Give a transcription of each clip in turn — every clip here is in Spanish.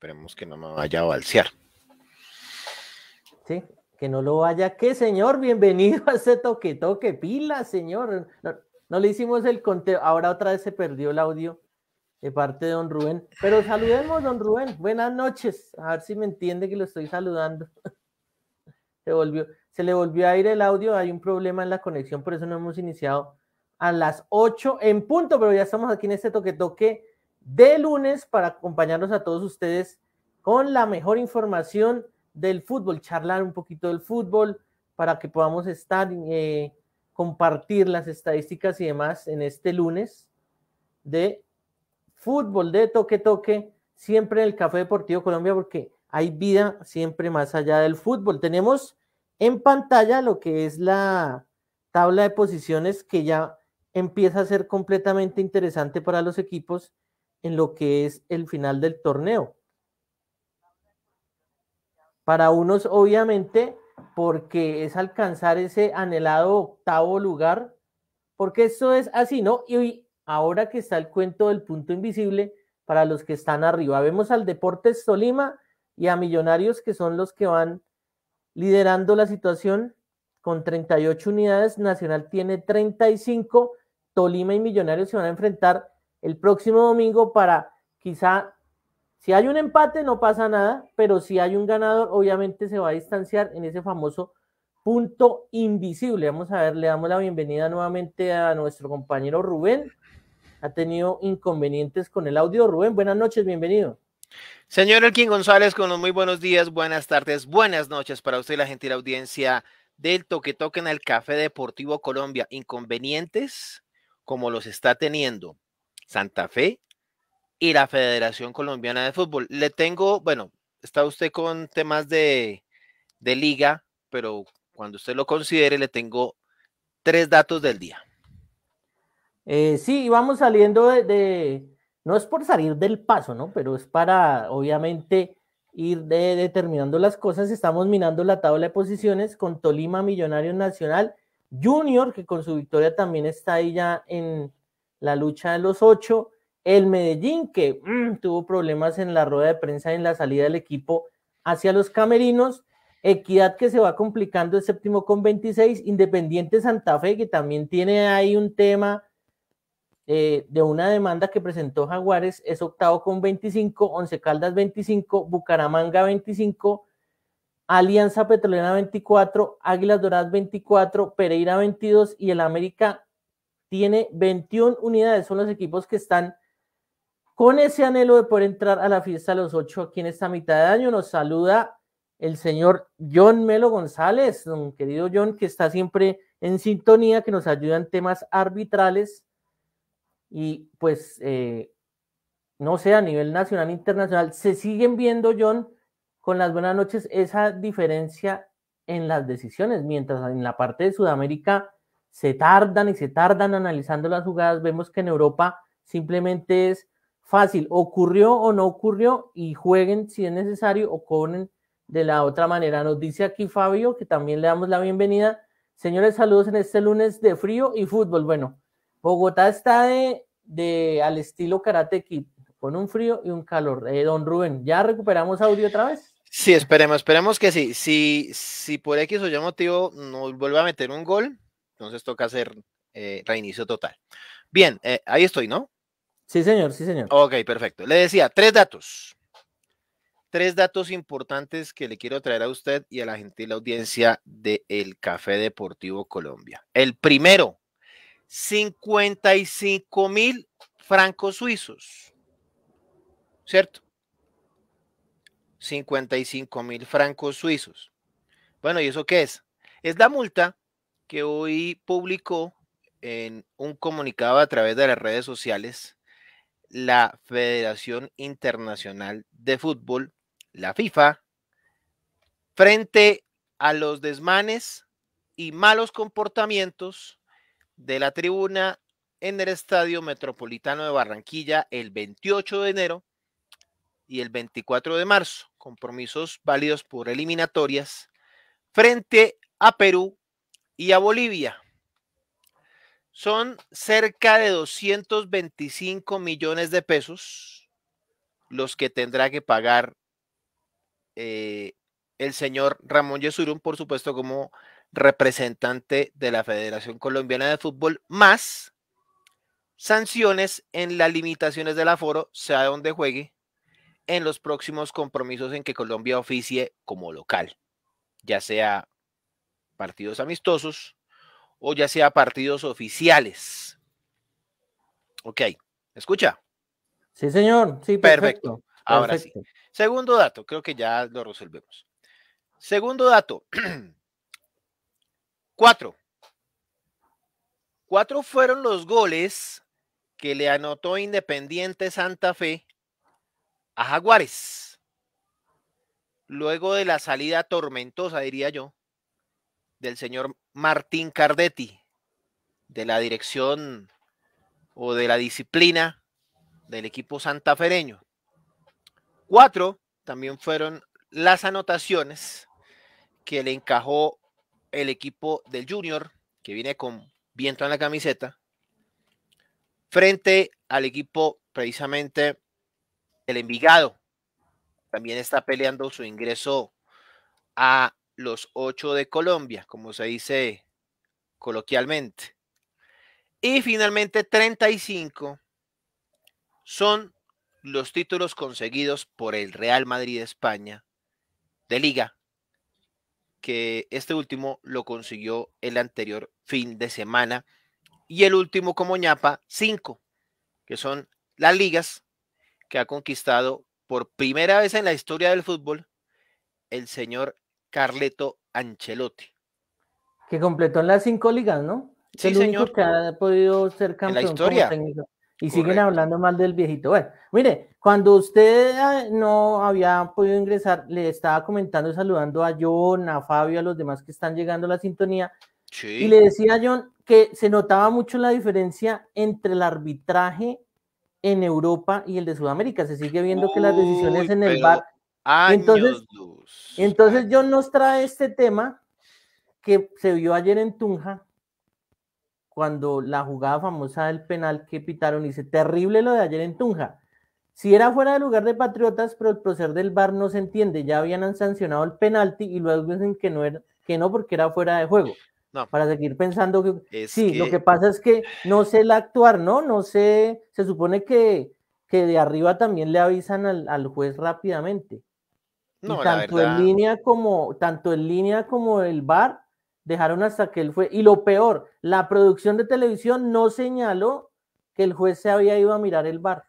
Esperemos que no me vaya a balsear. Sí, que no lo vaya. ¿Qué, señor? Bienvenido a ese toque, toque, pila, señor. No, le hicimos el conteo. Ahora otra vez se perdió el audio de parte de don Rubén. Pero saludemos, don Rubén. Buenas noches. A ver si me entiende que lo estoy saludando. Se volvió, se le volvió a ir el audio. Hay un problema en la conexión, por eso no hemos iniciado a las 8 en punto, pero ya estamos aquí en este toque toque de lunes para acompañarnos a todos ustedes con la mejor información del fútbol, charlar un poquito del fútbol para que podamos estar, eh, compartir las estadísticas y demás en este lunes de fútbol de toque toque, siempre en el Café Deportivo Colombia porque hay vida siempre más allá del fútbol. Tenemos en pantalla lo que es la tabla de posiciones que ya empieza a ser completamente interesante para los equipos en lo que es el final del torneo. Para unos, obviamente, porque es alcanzar ese anhelado octavo lugar, porque eso es así, ¿no? Y ahora que está el cuento del punto invisible, para los que están arriba, vemos al Deportes Tolima y a Millonarios, que son los que van liderando la situación con 38 unidades, Nacional tiene 35, Tolima y Millonarios se van a enfrentar el próximo domingo para quizá, si hay un empate no pasa nada, pero si hay un ganador obviamente se va a distanciar en ese famoso punto invisible. Vamos a ver, le damos la bienvenida nuevamente a nuestro compañero Rubén. Ha tenido inconvenientes con el audio. Rubén, buenas noches, bienvenido. Señor Elkin González, con los muy buenos días, buenas tardes, buenas noches para usted y la gentil audiencia del Toque Toque en el Café Deportivo Colombia. Inconvenientes como los está teniendo Santa Fe y la Federación Colombiana de Fútbol. Le tengo, bueno, está usted con temas de, de liga, pero cuando usted lo considere, le tengo tres datos del día. Eh, sí, vamos saliendo de, no es por salir del paso, ¿no? Pero es para, obviamente, ir de, determinando las cosas. Estamos minando la tabla de posiciones con Tolima, Millonario Nacional, Junior, que con su victoria también está ahí ya en, la lucha de los ocho, el Medellín, que mm, tuvo problemas en la rueda de prensa en la salida del equipo hacia los camerinos, Equidad que se va complicando el séptimo con 26, Independiente Santa Fe, que también tiene ahí un tema eh, de una demanda que presentó Jaguares, es octavo con 25, Oncecaldas Caldas 25, Bucaramanga 25, Alianza Petrolera 24, Águilas Doradas 24, Pereira 22 y el América tiene 21 unidades. Son los equipos que están con ese anhelo de poder entrar a la fiesta a los ocho aquí en esta mitad de año. Nos saluda el señor John Melo González, un querido John, que está siempre en sintonía, que nos ayuda en temas arbitrales. Y pues, eh, no sé, a nivel nacional e internacional, se siguen viendo, John, con las buenas noches, esa diferencia en las decisiones, mientras en la parte de Sudamérica se tardan y se tardan analizando las jugadas. Vemos que en Europa simplemente es fácil, ocurrió o no ocurrió y jueguen si es necesario o corren de la otra manera. Nos dice aquí Fabio que también le damos la bienvenida. Señores, saludos en este lunes de frío y fútbol. Bueno, Bogotá está de, al estilo Karate con un frío y un calor. Eh, don Rubén, ¿ya recuperamos audio otra vez? Sí, esperemos, esperemos que sí. Si, si por X o Y motivo nos vuelva a meter un gol, entonces toca hacer eh, reinicio total. Bien, eh, ahí estoy, ¿no? Sí, señor, sí, señor. Ok, perfecto. Le decía, tres datos. Tres datos importantes que le quiero traer a usted y a la gentil audiencia de El Café Deportivo Colombia. El primero, 55 mil francos suizos. ¿Cierto? 55 mil francos suizos. Bueno, ¿y eso qué es? Es la multa que hoy publicó en un comunicado a través de las redes sociales la Federación Internacional de Fútbol, la FIFA, frente a los desmanes y malos comportamientos de la tribuna en el Estadio Metropolitano de Barranquilla el 28 de enero y el 24 de marzo, compromisos válidos por eliminatorias, frente a Perú y a Bolivia. Son cerca de 225 millones de pesos los que tendrá que pagar eh, el señor Ramón Yesurún, por supuesto, como representante de la Federación Colombiana de Fútbol, más sanciones en las limitaciones del aforo, sea donde juegue, en los próximos compromisos en que Colombia oficie como local, ya sea partidos amistosos o ya sea partidos oficiales. Ok, escucha. Sí, señor, sí, perfecto. Ahora sí. Segundo dato, creo que ya lo resolvemos. Segundo dato, cuatro. Cuatro fueron los goles que le anotó Independiente Santa Fe a Jaguares. Luego de la salida tormentosa, diría yo, del señor Martín Cardetti, de la dirección o de la disciplina del equipo santafereño. Cuatro también fueron las anotaciones que le encajó el equipo del Junior, que viene con viento en la camiseta, frente al equipo precisamente el Envigado. También está peleando su ingreso a los ocho de Colombia, como se dice coloquialmente. Y finalmente 35 son los títulos conseguidos por el Real Madrid de España de liga, que este último lo consiguió el anterior fin de semana. Y el último como ñapa, 5, que son las ligas que ha conquistado por primera vez en la historia del fútbol el señor Carleto Ancelotti. Que completó en las cinco ligas, ¿no? Sí, el único que ha podido ser campeón la historia. técnico. Y siguen hablando mal del viejito. Bueno, mire, cuando usted ah, no había podido ingresar, le estaba comentando, y saludando a John, a Fabio, a los demás que están llegando a la sintonía. Y le decía a John que se notaba mucho la diferencia entre el arbitraje en Europa y el de Sudamérica. Se sigue viendo que las decisiones en el VAR... bar entonces, entonces John nos trae este tema que se vio ayer en Tunja, cuando la jugada famosa del penal que pitaron, dice, terrible lo de ayer en Tunja. Si era fuera de lugar de Patriotas, pero el proceder del VAR no se entiende, ya habían sancionado el penalti y luego dicen que no, era, que no porque era fuera de juego. Para seguir pensando que... sí, lo que pasa es que no sé el actuar, ¿no? No sé, se supone que, que de arriba también le avisan al, al juez rápidamente tanto en línea como tanto en línea como el bar dejaron hasta que él fue y lo peor, la producción de televisión no señaló que el juez se había ido a mirar el bar.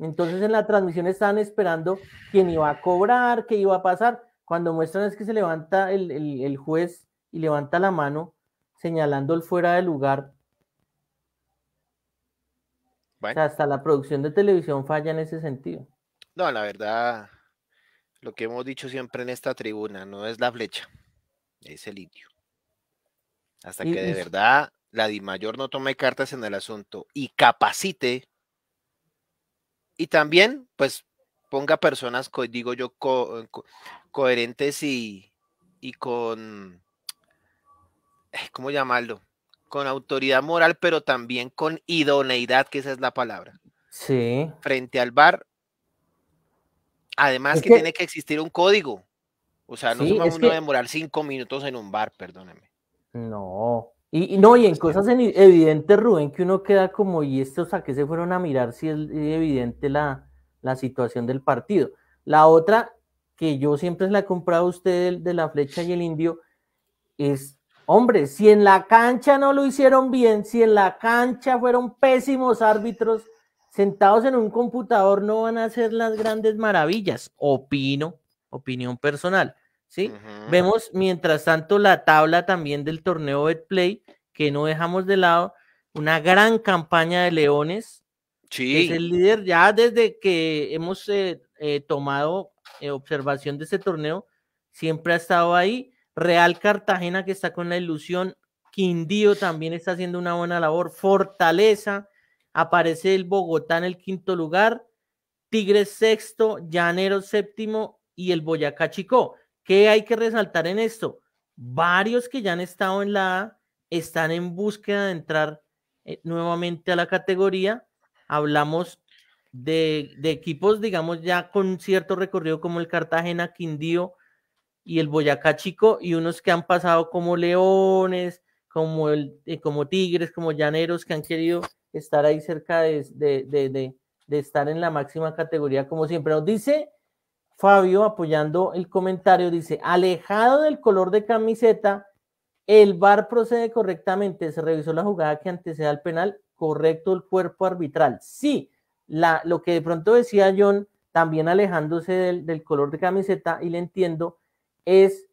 Entonces en la transmisión estaban esperando quién iba a cobrar, qué iba a pasar. Cuando muestran es que se levanta el, juez y levanta la mano señalando el fuera de lugar. hasta la producción de televisión falla en ese sentido. No, la verdad, lo que hemos dicho siempre en esta tribuna, no es la flecha, es el litio. Hasta que de verdad la di mayor no tome cartas en el asunto y capacite. Y también, pues, ponga personas, digo yo, coherentes y, y con, ¿cómo llamarlo? Con autoridad moral, pero también con idoneidad, que esa es la palabra. Sí. Frente al bar, Además que, tiene que existir un código. O sea, no se va a demorar cinco minutos en un bar, perdóneme. No. Y, no, y en este cosas evidentes, Rubén, que uno queda como, ¿y estos a qué se fueron a mirar si es evidente la, situación del partido? La otra, que yo siempre la he comprado a usted de la flecha y el indio, es, hombre, si en la cancha no lo hicieron bien, si en la cancha fueron pésimos árbitros, sentados en un computador no van a hacer las grandes maravillas, opino, opinión personal. ¿sí? Vemos, mientras tanto, la tabla también del torneo Betplay, que no dejamos de lado, una gran campaña de Leones. Sí. es el líder ya desde que hemos eh, eh, tomado eh, observación de este torneo, siempre ha estado ahí. Real Cartagena que está con la ilusión, Quindío también está haciendo una buena labor, Fortaleza, aparece el Bogotá en el quinto lugar, Tigres sexto, Llanero séptimo y el Boyacá Chico. ¿Qué hay que resaltar en esto? Varios que ya han estado en la A están en búsqueda de entrar eh, nuevamente a la categoría. Hablamos de, equipos, digamos, ya con cierto recorrido como el Cartagena, Quindío y el Boyacá Chico, y unos que han pasado como Leones, como, el, eh, como Tigres, como Llaneros, que han querido estar ahí cerca de, estar en la máxima categoría, como siempre. Nos dice Fabio, apoyando el comentario, dice, alejado del color de camiseta, el VAR procede correctamente, se revisó la jugada que antecede al penal, correcto el cuerpo arbitral. Sí, la, lo que de pronto decía John, también alejándose del, del color de camiseta, y le entiendo, es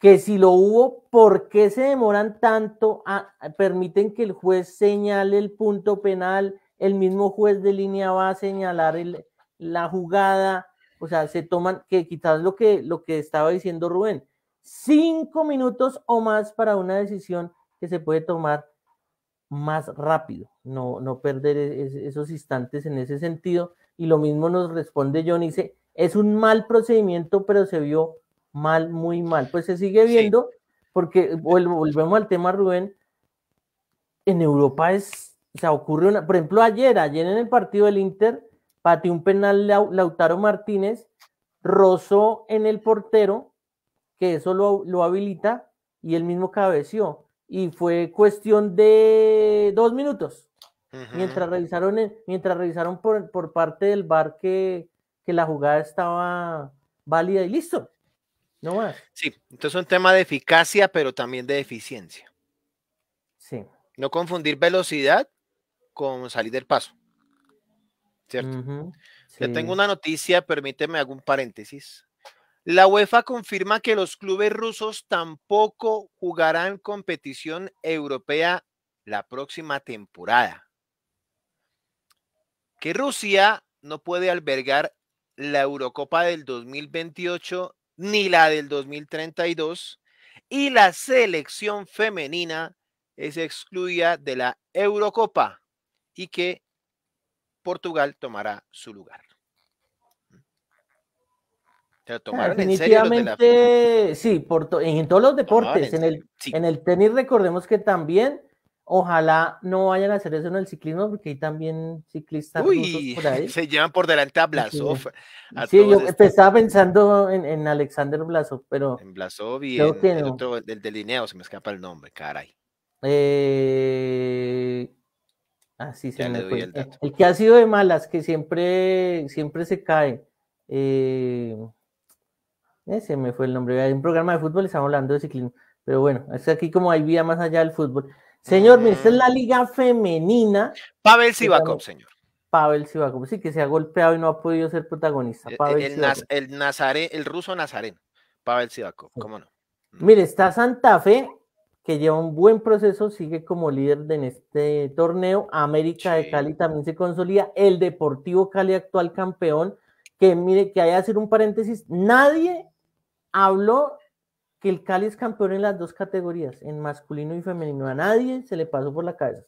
que si lo hubo, ¿por qué se demoran tanto? permiten que el juez señale el punto penal, el mismo juez de línea va a señalar la jugada, o sea, se toman, que quizás lo que, lo que estaba diciendo Rubén, cinco minutos o más para una decisión que se puede tomar más rápido, no, no perder e, esos instantes en ese sentido. Y lo mismo nos responde John, dice, es un mal procedimiento, pero se vio mal, muy mal. Pues se sigue viendo, porque volvemos al tema, Rubén, en Europa es, o sea, ocurre una, por ejemplo, ayer, ayer en el partido del Inter, pateó un penal Lautaro Martínez, rozó en el portero, que eso lo, habilita, y él mismo cabeció. Y fue cuestión de dos minutos. Mientras revisaron, mientras revisaron por, parte del bar que, que la jugada estaba válida y listo. No más. Sí, entonces es un tema de eficacia, pero también de eficiencia. Sí. No confundir velocidad con salir del paso. ¿Cierto? Yo tengo una noticia, permíteme algún paréntesis. La UEFA confirma que los clubes rusos tampoco jugarán competición europea la próxima temporada. Que Rusia no puede albergar la Eurocopa del 2028 ni la del 2032, y la selección femenina es excluida de la Eurocopa y que Portugal tomará su lugar. Definitivamente, sí, en todos los deportes. en el tenis recordemos que también Ojalá no vayan a hacer eso en el ciclismo, porque ahí también ciclistas se llevan por delante a Blasov. Sí, yo estaba pensando en, Alexander Blasov, pero. En Blasov y otro, del delineado, se me escapa el nombre, caray. Eh, Así ah, se me fue. El, que ha sido de malas, que siempre, siempre se cae. ese eh, eh, me fue el nombre. Hay un programa de fútbol, estamos hablando de ciclismo. Pero bueno, es aquí como hay vía más allá del fútbol. Señor, mire, esta es la eh. liga femenina. Pavel Sivakov, señor. Pavel Sivakov, sí, que se ha golpeado y no ha podido ser protagonista. el, el, el, ruso Nazaren. Pavel Sivakov, cómo no. Mire, está Santa Fe, que lleva un buen proceso, sigue como líder en este torneo. América de Cali también se consolida. El Deportivo Cali, actual campeón, que mire, que hay que hacer un paréntesis, nadie habló que el Cali es campeón en las dos categorías, en masculino y femenino. A nadie se le pasó por la cabeza.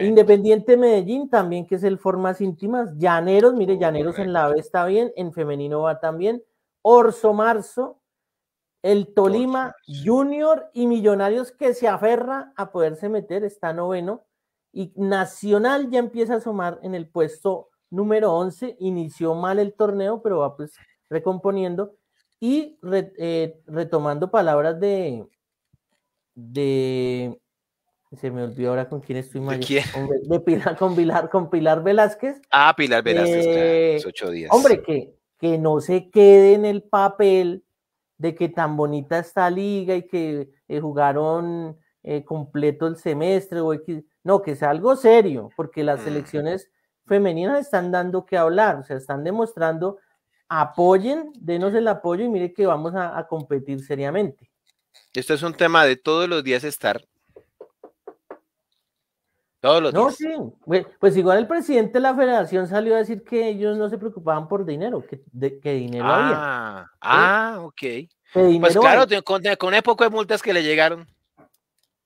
Independiente Medellín también, que es el formas íntimas. Llaneros, mire, uh, Llaneros en la B está bien, en femenino va también. Orso Marzo, el Tolima Junior y Millonarios que se aferra a poderse meter, está noveno. Y Nacional ya empieza a sumar en el puesto número 11, inició mal el torneo, pero va pues recomponiendo. Y eh, retomando palabras de, de, se me olvidó ahora con quién estoy mal. ¿De, Pilar, con Pilar, con Pilar Velázquez. Ah, Pilar Velázquez, eh, ocho días. Hombre, que, que no se quede en el papel de que tan bonita la liga y que eh, jugaron completo el semestre o no, que sea algo serio, porque las mm. selecciones femeninas están dando que hablar, o sea, están demostrando apoyen, denos el apoyo y mire que vamos a, competir seriamente. Esto es un tema de todos los días estar. Todos los no, días. Pues, pues, igual el presidente de la federación salió a decir que ellos no se preocupaban por dinero, que, dinero había. Ah, ah ok. pues claro, con, con época de multas que le llegaron.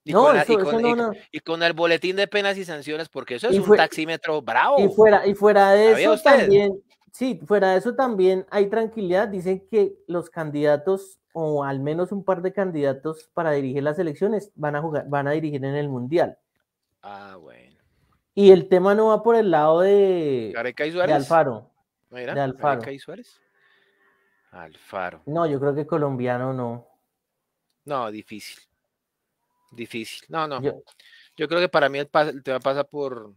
Y, con, el boletín de penas y sanciones, porque eso es un taxímetro bravo. Y fuera, y fuera de eso también, sí, fuera de eso también hay tranquilidad. Dicen que los candidatos, o al menos un par de candidatos para dirigir las elecciones, van a jugar, van a dirigir en el Mundial. Ah, bueno. Y el tema no va por el lado de, Gareca y Suárez. de Alfaro. de Alfaro. Gareca y Suárez. Alfaro. No, yo creo que colombiano no. No, difícil. Difícil. No, no. Yo, creo que para mí el, el tema pasa por,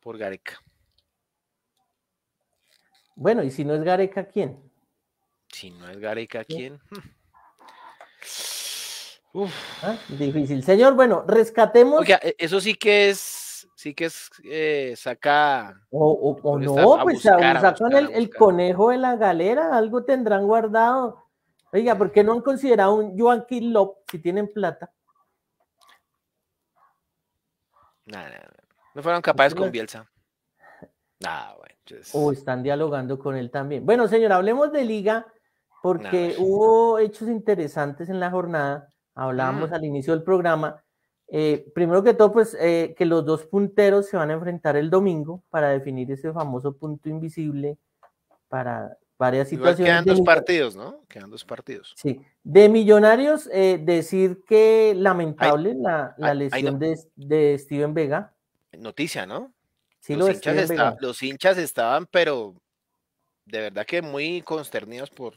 por Gareca. Bueno, y si no es Gareca, ¿quién? Si no es Gareca, ¿quién? Ah, difícil. Señor, bueno, rescatemos. Oiga, e-, eso sí que es, sí que es eh, saca. O, no, pues sacan el, conejo de la galera, algo tendrán guardado. Oiga, ¿por qué no han considerado un Joan Lop si tienen plata? Nada, no fueron capaces con Bielsa. Nada, bueno. O están dialogando con él también. Bueno, señor, hablemos de liga porque hubo hechos interesantes en la jornada. Hablábamos mm. al inicio del programa. Eh, primero que todo, pues eh, que los dos punteros se van a enfrentar el domingo para definir ese famoso punto invisible para varias situaciones. quedan dos partidos, ¿no? Quedan dos partidos. Sí. De Millonarios, eh, decir que lamentable la, lesión de Steven Vega. Noticia, ¿no? los, hinchas estaban, pero de verdad que muy consternidos por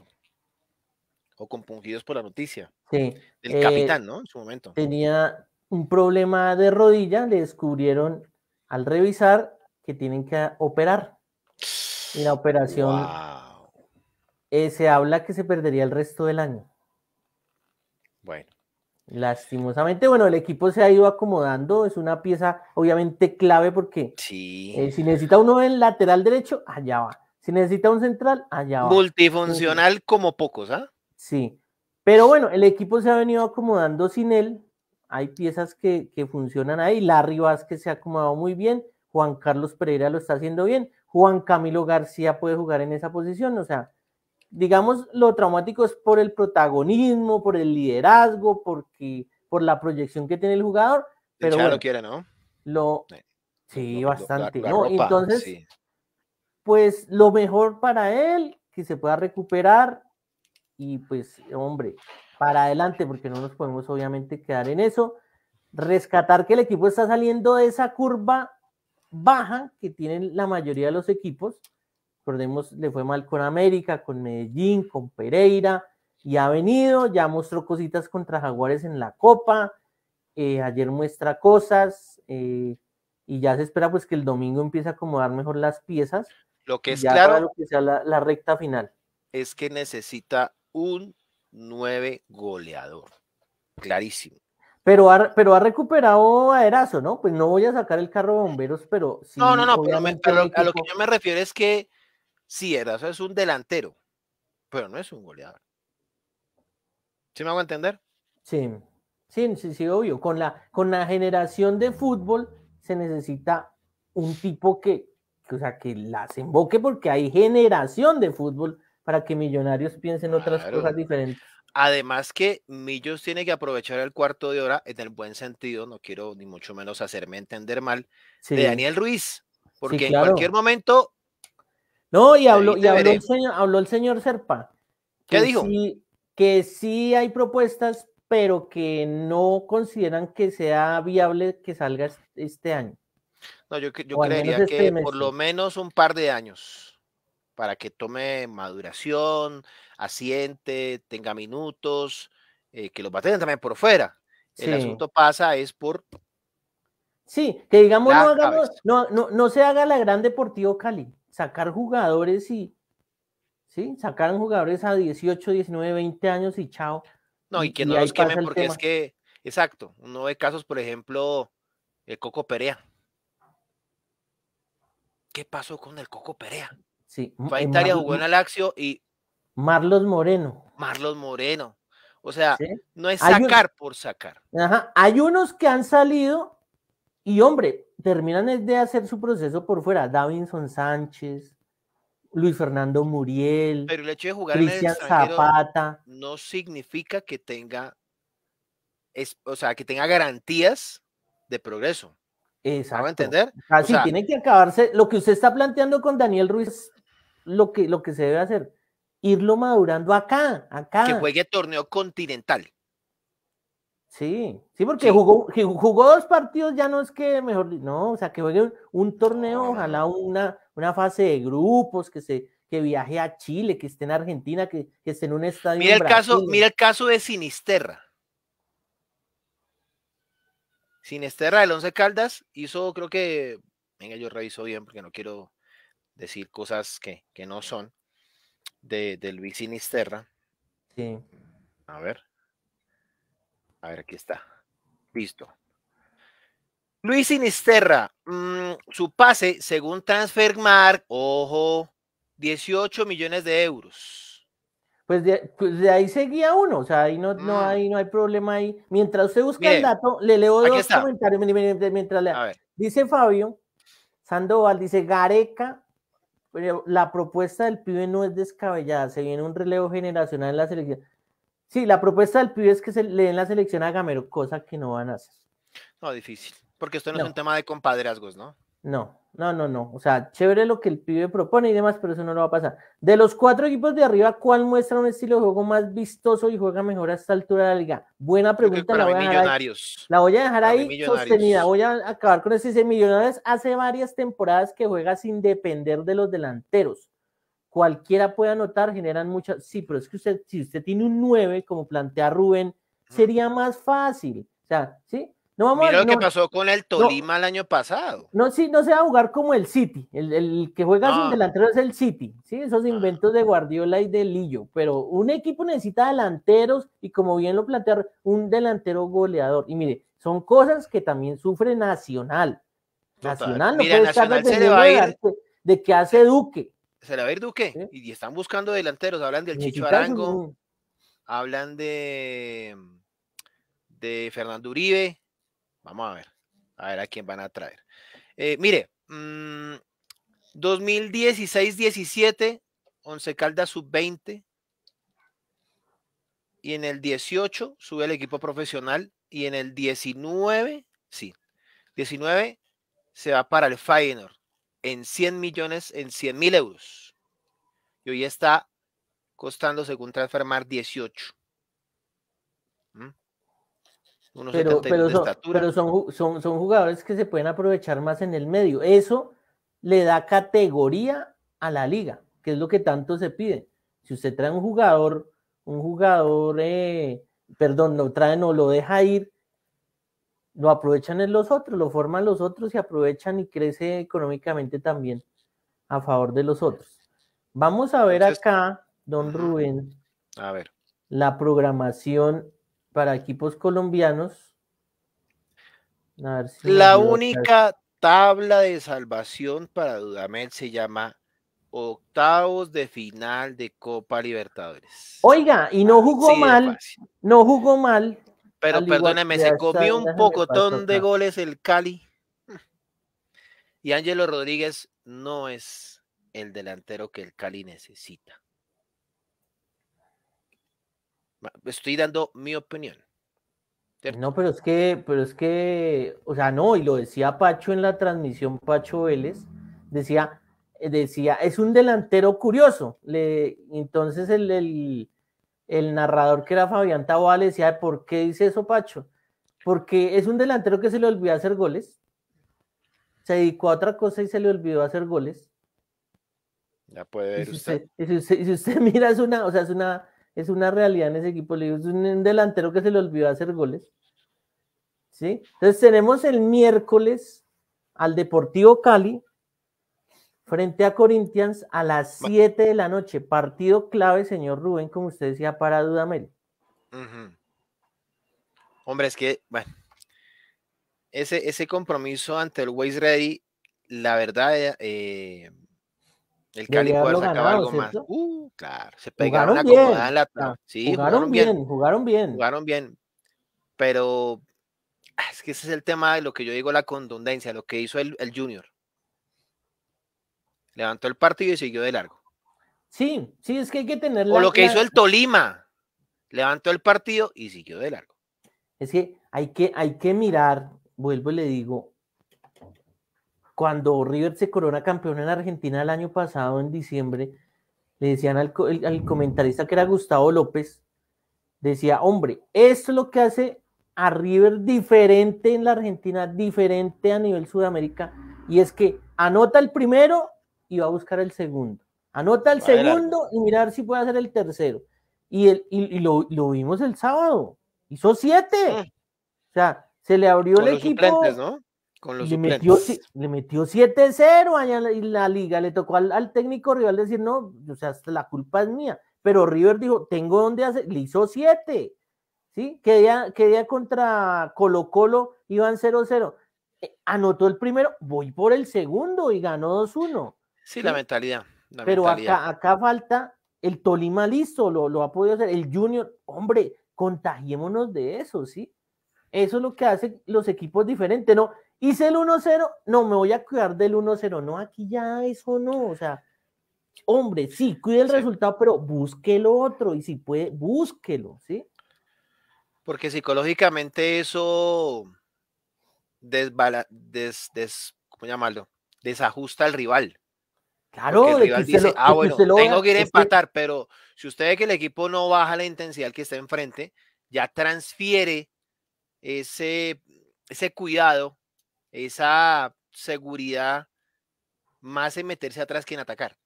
o compungidos por la noticia. Sí. Del eh, capitán, ¿no? En su momento. Tenía un problema de rodilla, le descubrieron al revisar que tienen que operar. Y la operación eh, se habla que se perdería el resto del año. Bueno. Lastimosamente, bueno, el equipo se ha ido acomodando, es una pieza obviamente clave porque eh, si necesita uno en lateral derecho, allá va. Si necesita un central, allá va. Multifuncional como pocos, ¿ah? Sí. Pero bueno, el equipo se ha venido acomodando sin él. Hay piezas que, que funcionan ahí. Larry Vázquez se ha acomodado muy bien. Juan Carlos Pereira lo está haciendo bien. Juan Camilo García puede jugar en esa posición. O sea, digamos, lo traumático es por el protagonismo, por el liderazgo, porque, por la proyección que tiene el jugador. Pero bueno, lo quiere, ¿no? Lo, sí, bastante. ¿no? Entonces, pues lo mejor para él, que se pueda recuperar y pues, hombre, para adelante, porque no nos podemos obviamente quedar en eso. Rescatar que el equipo está saliendo de esa curva baja que tienen la mayoría de los equipos, Recordemos, le fue mal con América, con Medellín, con Pereira, y ha venido, ya mostró cositas contra Jaguares en la Copa, eh, ayer muestra cosas, eh, y ya se espera pues que el domingo empiece a acomodar mejor las piezas. Lo que es claro. que sea la, recta final. Es que necesita un 9 goleador. Clarísimo. Pero ha, recuperado a Erazo, ¿no? Pues no voy a sacar el carro bomberos, pero No, no, no, pero a, lo, que yo me refiero es que Sí, Erazo es un delantero, pero no es un goleador. ¿Sí me hago entender? Sí, sí, sí, sí obvio. Con la, con la generación de fútbol se necesita un tipo que, o sea, que las emboque porque hay generación de fútbol para que Millonarios piensen otras cosas diferentes. Además que Millos tiene que aprovechar el cuarto de hora en el buen sentido, no quiero ni mucho menos hacerme entender mal, de Daniel Ruiz, porque en cualquier momento no, y habló, y habló, el, señor, habló el señor Serpa. ¿Qué que dijo? que sí hay propuestas, pero que no consideran que sea viable que salga este año. No, yo, yo creería este que por lo menos un par de años para que tome maduración, asiente, tenga minutos, eh, que los baten también por fuera. El asunto pasa es por... Sí, que digamos no, hagamos, no, no, no se haga la gran Deportivo Cali sacar jugadores y, ¿sí? sacar jugadores a 18, 19, 20 años y chao. No, y que no los quemen porque es que, exacto, uno de casos, por ejemplo, el Coco Perea. ¿Qué pasó con el Coco Perea? Sí. Fue eh, Italia, jugó en Alaxio y... Marlos Moreno. Marlos Moreno. O sea, no es sacar por sacar. Hay unos que han salido y hombre, terminan de hacer su proceso por fuera. Davinson Sánchez, Luis Fernando Muriel, Pero jugar Zapata. No significa que tenga, o sea, que tenga garantías de progreso. Exacto. ¿Me a entender? Así tiene que acabarse. Lo que usted está planteando con Daniel Ruiz, lo que, lo que se debe hacer, irlo madurando acá, acá. Que juegue torneo continental. Sí, sí, porque Jugó, jugó dos partidos, ya no es que mejor, no, o sea, que juegue un, torneo, ojalá una, una fase de grupos, que se viaje a Chile, que esté en Argentina, que, que esté en un estadio. Mira el, caso, mira el caso de Sinisterra. Sinisterra del Once Caldas hizo, creo que, venga, yo reviso bien porque no quiero decir cosas que, que no son, de, de Luis Sinisterra. Sí. A ver. A ver, aquí está. Listo. Luis Sinisterra, mm, su pase, según Transfermark, ojo, 18 millones de euros. Pues, pues de, ahí seguía uno, o sea, ahí no, no, mm. hay, problema ahí. Mientras usted busca el dato, le leo dos comentarios. Mientras le... Dice Fabio Sandoval, dice Gareca, la propuesta del pibe no es descabellada, se viene un relevo generacional en la selección. Sí, la propuesta del pibe es que se le den la selección a Gamero, cosa que no van a hacer. No, difícil, porque esto no, es un tema de compadrazgos, ¿no? No, no, no, no. O sea, chévere lo que el pibe propone y demás, pero eso no lo va a pasar. De los cuatro equipos de arriba, ¿cuál muestra un estilo de juego más vistoso y juega mejor a esta altura de la liga? Buena pregunta. La voy, millonarios. la voy a dejar ahí sostenida. Voy a acabar con eso. Dice, Millonarios hace varias temporadas que juega sin depender de los delanteros cualquiera puede anotar, generan muchas, sí, pero es que usted, si usted tiene un 9, como plantea Rubén, sería más fácil, o sea, ¿sí? No vamos a, lo no, que pasó con el Tolima el año pasado. No, sí, no se va a jugar como el City. El, que juega sin delantero es el City. Sí, esos ah. inventos de Guardiola y de Lillo. Pero un equipo necesita delanteros y como bien lo plantea, un delantero goleador. Y mire, son cosas que también sufre Nacional. Nacional no puede estar De, de que hace Duque se la va a Duque. Y están buscando delanteros. Hablan del Chicho Arango. Hablan de, mm, de Fernando Uribe. Vamos a ver. A ver a quién van a traer. Eh, mire, 2016-17, mm, Once Caldas sub-20. Y en el 18 sube el equipo profesional. Y en el 19, sí, 19 se va para el Feyenoord en 100 millones, en 100 mil euros. Y hoy está costando, según Transfermar, 18. ¿Mm? pero, son, jugadores que se pueden aprovechar más en el medio. Eso le da categoría a la liga, que es lo que tanto se pide. Si usted trae un jugador, un jugador, eh, perdón, no trae, no lo deja ir, lo aprovechan en los otros, lo forman los otros y aprovechan y crece económicamente también a favor de los otros. Vamos a ver acá, don Rubén, a ver. la programación para equipos colombianos. la única tabla de salvación para Dudamel se llama octavos de final de Copa Libertadores. Oiga, y no jugó mal, no jugó mal pero perdóneme, se comió un pocotón de goles el Cali. Y Ángelo Rodríguez no es el delantero que el Cali necesita. Estoy dando mi opinión. No, pero es que, pero es que, o sea, no, y lo decía Pacho en la transmisión, Pacho Vélez, decía, eh, decía, es un delantero curioso. Le, entonces el, el el narrador que era Fabián le decía, ¿por qué dice eso Pacho? Porque es un delantero que se le olvidó hacer goles, se dedicó a otra cosa y se le olvidó hacer goles. Ya puede ver si usted. si mira, es una, o sea, es una, es una realidad en ese equipo, le es un delantero que se le olvidó hacer goles. ¿Sí? Entonces tenemos el miércoles al Deportivo Cali, frente a Corinthians a las 7 de la noche. Partido clave, señor Rubén, como usted decía, para Dudamel. Hombre, es que, bueno, ese, compromiso ante el Waze Ready, la verdad, eh, eh, el Cali puede sacar algo más. Uh, claro, se pegaron la comodidad ah, jugaron, bien, jugaron bien. Jugaron bien. Pero ah, es que ese es el tema de lo que yo digo, la contundencia, lo que hizo el, el Junior. Levantó el partido y siguió de largo. Sí, sí, es que hay que tener O lo que hizo el Tolima. Levantó el partido y siguió de largo. Es que hay que, hay que mirar, vuelvo y le digo, cuando River se corona campeón en Argentina el año pasado, en diciembre, le decían al, al comentarista que era Gustavo López, decía, hombre, esto es lo que hace a River diferente en la Argentina, diferente a nivel Sudamérica, y es que anota el primero y a buscar el segundo. Anota el segundo y mirar si puede hacer el tercero. Y, el, y, lo, vimos el sábado. Hizo siete. Mm. O sea, se le abrió el equipo. Con los le, metió, le metió, siete allá en la, liga. Le tocó al, técnico rival decir, no, o sea, la culpa es mía. Pero River dijo, tengo dónde hacer. Le hizo siete. ¿Sí? Que día, contra Colo Colo iban 0-0. Eh, anotó el primero, voy por el segundo y ganó 2-1. Sí, la mentalidad. Pero Acá, falta el Tolima listo, lo, ha podido hacer. El Junior, hombre, contagiémonos de eso, ¿sí? Eso es lo que hacen los equipos diferentes, ¿no? Hice el 1-0, no, me voy a cuidar del 1-0. No, aquí ya eso no, o sea, hombre, sí, cuide el resultado, pero busque búsquelo otro y si puede, búsquelo, ¿sí? Porque psicológicamente eso desbala, des, des, ¿cómo llamarlo? Desajusta al rival. Claro, el rival dice, ah, bueno, tengo que ir a empatar, pero si usted ve que el equipo no baja la intensidad que está enfrente, ya transfiere ese, ese cuidado, esa seguridad más en meterse atrás que en atacar.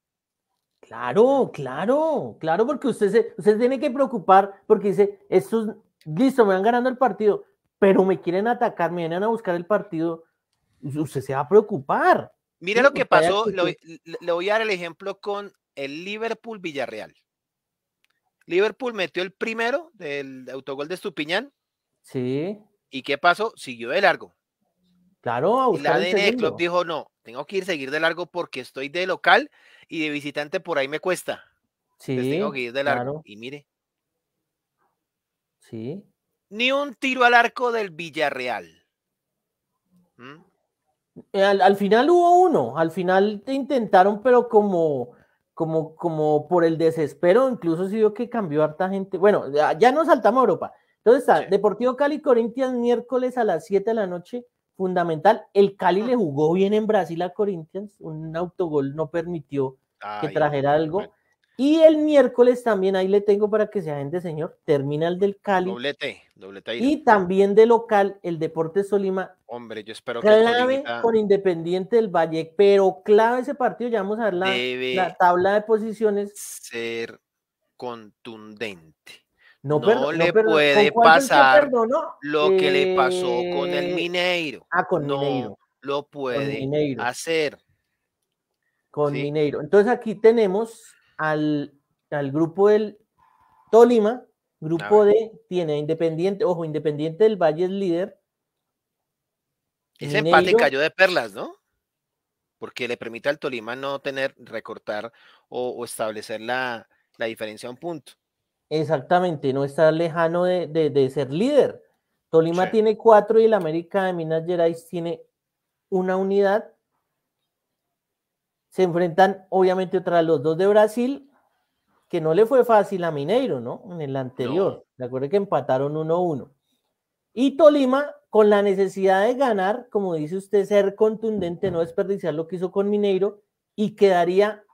Claro, claro, claro, porque usted se, usted tiene que preocupar, porque dice, estos, listo, me van ganando el partido, pero me quieren atacar, me vienen a buscar el partido, usted se va a preocupar. Mire lo pues, que pasó, le, voy a dar el ejemplo con el Liverpool Villarreal. Liverpool metió el primero del autogol de Estupiñán. Sí. ¿Y qué pasó? Siguió de largo. Claro, a Y el ADN club dijo, no, tengo que ir seguir de largo porque estoy de local y de visitante por ahí me cuesta. Sí. tengo que ir de largo. Y mire. Sí. Ni un tiro al arco del Villarreal. ¿Mm? Eh, al, final hubo uno, al final te intentaron, pero como, como, como por el desespero, incluso se vio que cambió harta gente. Bueno, ya, no saltamos a Europa. Entonces está, Deportivo Cali Corinthians miércoles a las 7 de la noche, fundamental. El Cali ah. le jugó bien en Brasil a Corinthians, un autogol no permitió que trajera algo. Y el miércoles también ahí le tengo para que se agende, señor, Terminal del Cali. Doblete, doblete ahí. Y también de local, el Deportes Solima. Hombre, yo espero que. Clave con Independiente del Valle, pero clave ese partido, ya vamos a ver la, tabla de posiciones. Ser contundente. No, le puede pasar lo que le pasó con el eh, Mineiro. Ah, con no Mineiro. lo puede hacer. Con Mineiro. Entonces aquí tenemos al, grupo del Tolima, grupo de tiene Independiente, ojo, Independiente del Valle es líder. Ese empate cayó de perlas, ¿no? Porque le permite al Tolima no tener, recortar o, establecer la, diferencia a un punto. Exactamente, no está lejano de, ser líder. Tolima tiene cuatro y el América de Minas Gerais tiene una unidad se enfrentan obviamente otra los dos de Brasil, que no le fue fácil a Mineiro, ¿no? En el anterior. ¿de acuerdo? que empataron 1-1. Y Tolima, con la necesidad de ganar, como dice usted, ser contundente, no desperdiciar lo que hizo con Mineiro, y quedaría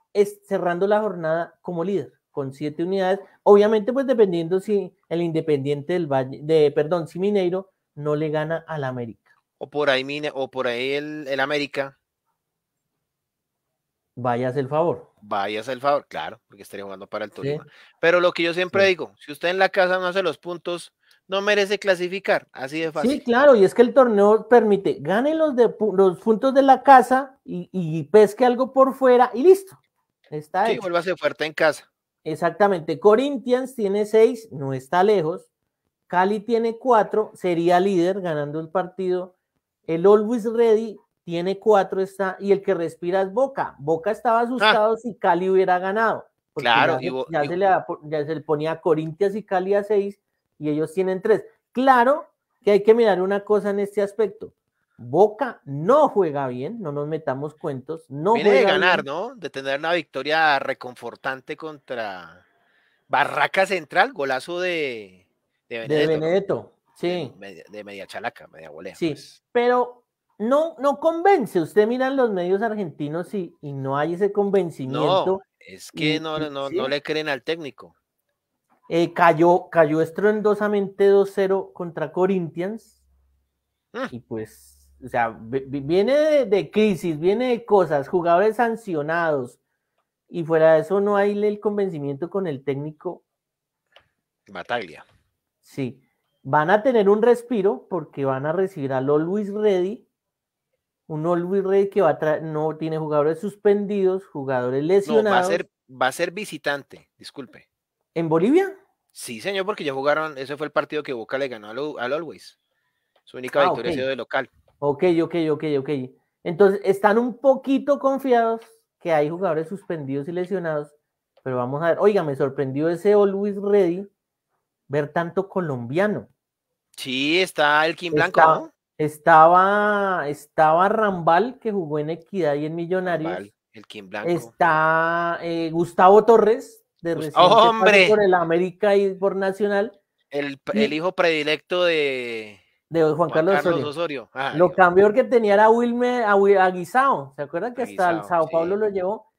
cerrando la jornada como líder con siete unidades. Obviamente, pues dependiendo si el Independiente del Valle, de, perdón, si Mineiro no le gana al América. O por ahí, o por ahí el América Váyase el favor. Váyase el favor, claro, porque estaría jugando para el Tolima. Pero lo que yo siempre digo, si usted en la casa no hace los puntos, no merece clasificar, así de fácil. Sí, claro, y es que el torneo permite, gane los, de, los puntos de la casa y, pesque algo por fuera y listo. Está sí, vuelva a ser fuerte en casa. Exactamente, Corinthians tiene seis, no está lejos. Cali tiene cuatro, sería líder ganando el partido. El Always Ready tiene cuatro está, y el que respira es Boca. Boca estaba ah. asustado si Cali hubiera ganado. Claro, ya, se le, ya, se ponía Corintias y Cali a seis y ellos tienen tres. Claro que hay que mirar una cosa en este aspecto. Boca no juega bien, no nos metamos cuentos. No Viene de ganar, ¿no? De tener una victoria reconfortante contra Barraca Central, golazo de, de Benedetto. De sí. De, media chalaca, media volea. Sí, pues. pero no, no convence. Usted mira los medios argentinos y, y no hay ese convencimiento. No, es que no, le creen al técnico. Eh, cayó, cayó estruendosamente 2-0 contra Corinthians. Mm. Y pues, o sea, viene de, crisis, viene de cosas, jugadores sancionados. Y fuera de eso no hay el convencimiento con el técnico. Bataglia. Sí. Van a tener un respiro porque van a recibir a lo Luis Reddy, un All Ready que va a no tiene jugadores suspendidos, jugadores lesionados. No, va, a ser, va a ser visitante, disculpe. ¿En Bolivia? Sí, señor, porque ya jugaron, ese fue el partido que Boca le ganó al, Always. Su única ah, victoria ha sido de local. Ok, ok, ok, ok. Entonces, están un poquito confiados que hay jugadores suspendidos y lesionados, pero vamos a ver. Oiga, me sorprendió ese Luis Ready ver tanto colombiano. Sí, está el Kim Blanco, ¿no? Estaba, estaba Rambal, que jugó en Equidad y en Millonarios. el Está eh, Gustavo Torres, de por el América y por Nacional. El, hijo predilecto de, Juan, Carlos, Osorio. Ah, lo cambió porque tenía a Wilmer, Guisao. ¿Se acuerdan que hasta el Sao Paulo lo llevó?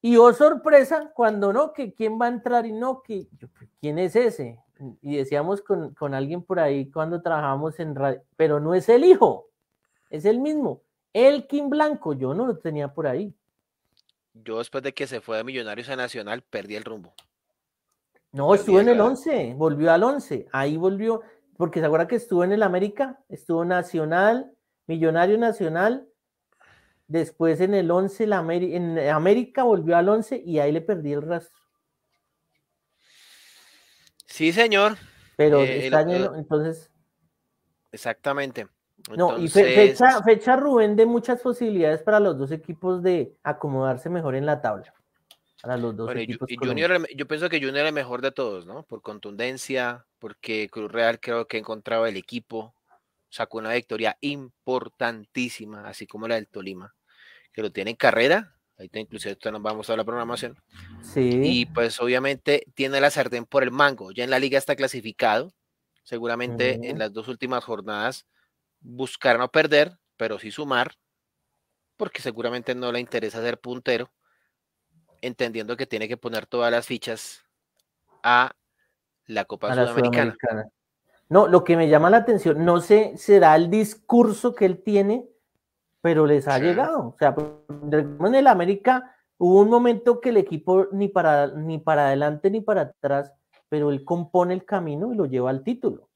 Y oh sorpresa, cuando no, que quién va a entrar y no, que pues, ¿quién es ese? y decíamos con, alguien por ahí cuando trabajamos en radio, pero no es el hijo, es el mismo. el Kim Blanco, yo no lo tenía por ahí. Yo después de que se fue de Millonarios a Nacional, perdí el rumbo. No, estuvo en el 11, volvió al 11, ahí volvió, porque se acuerda que estuvo en el América, estuvo Nacional, Millonario Nacional, después en el 11, en América volvió al 11 y ahí le perdí el rastro. Sí, señor. Pero está eh, entonces. Exactamente. No, y fecha, Rubén de muchas posibilidades para los dos equipos de acomodarse mejor en la tabla. Para los dos Y Junior, yo pienso que Junior es el mejor de todos, ¿no? Por contundencia, porque Cruz Real creo que encontraba el equipo, sacó una victoria importantísima, así como la del Tolima, que lo tiene en carrera, Ahí está, inclusive nos vamos a la programación. Sí. Y pues obviamente tiene la sartén por el mango. Ya en la liga está clasificado. Seguramente en las dos últimas jornadas buscar no perder, pero sí sumar, porque seguramente no le interesa ser puntero, entendiendo que tiene que poner todas las fichas a la Copa Sudamericana. No, lo que me llama la atención, no sé, será el discurso que él tiene pero les ha llegado. O sea, en el América hubo un momento que el equipo ni para, ni para adelante ni para atrás, pero él compone el camino y lo lleva al título.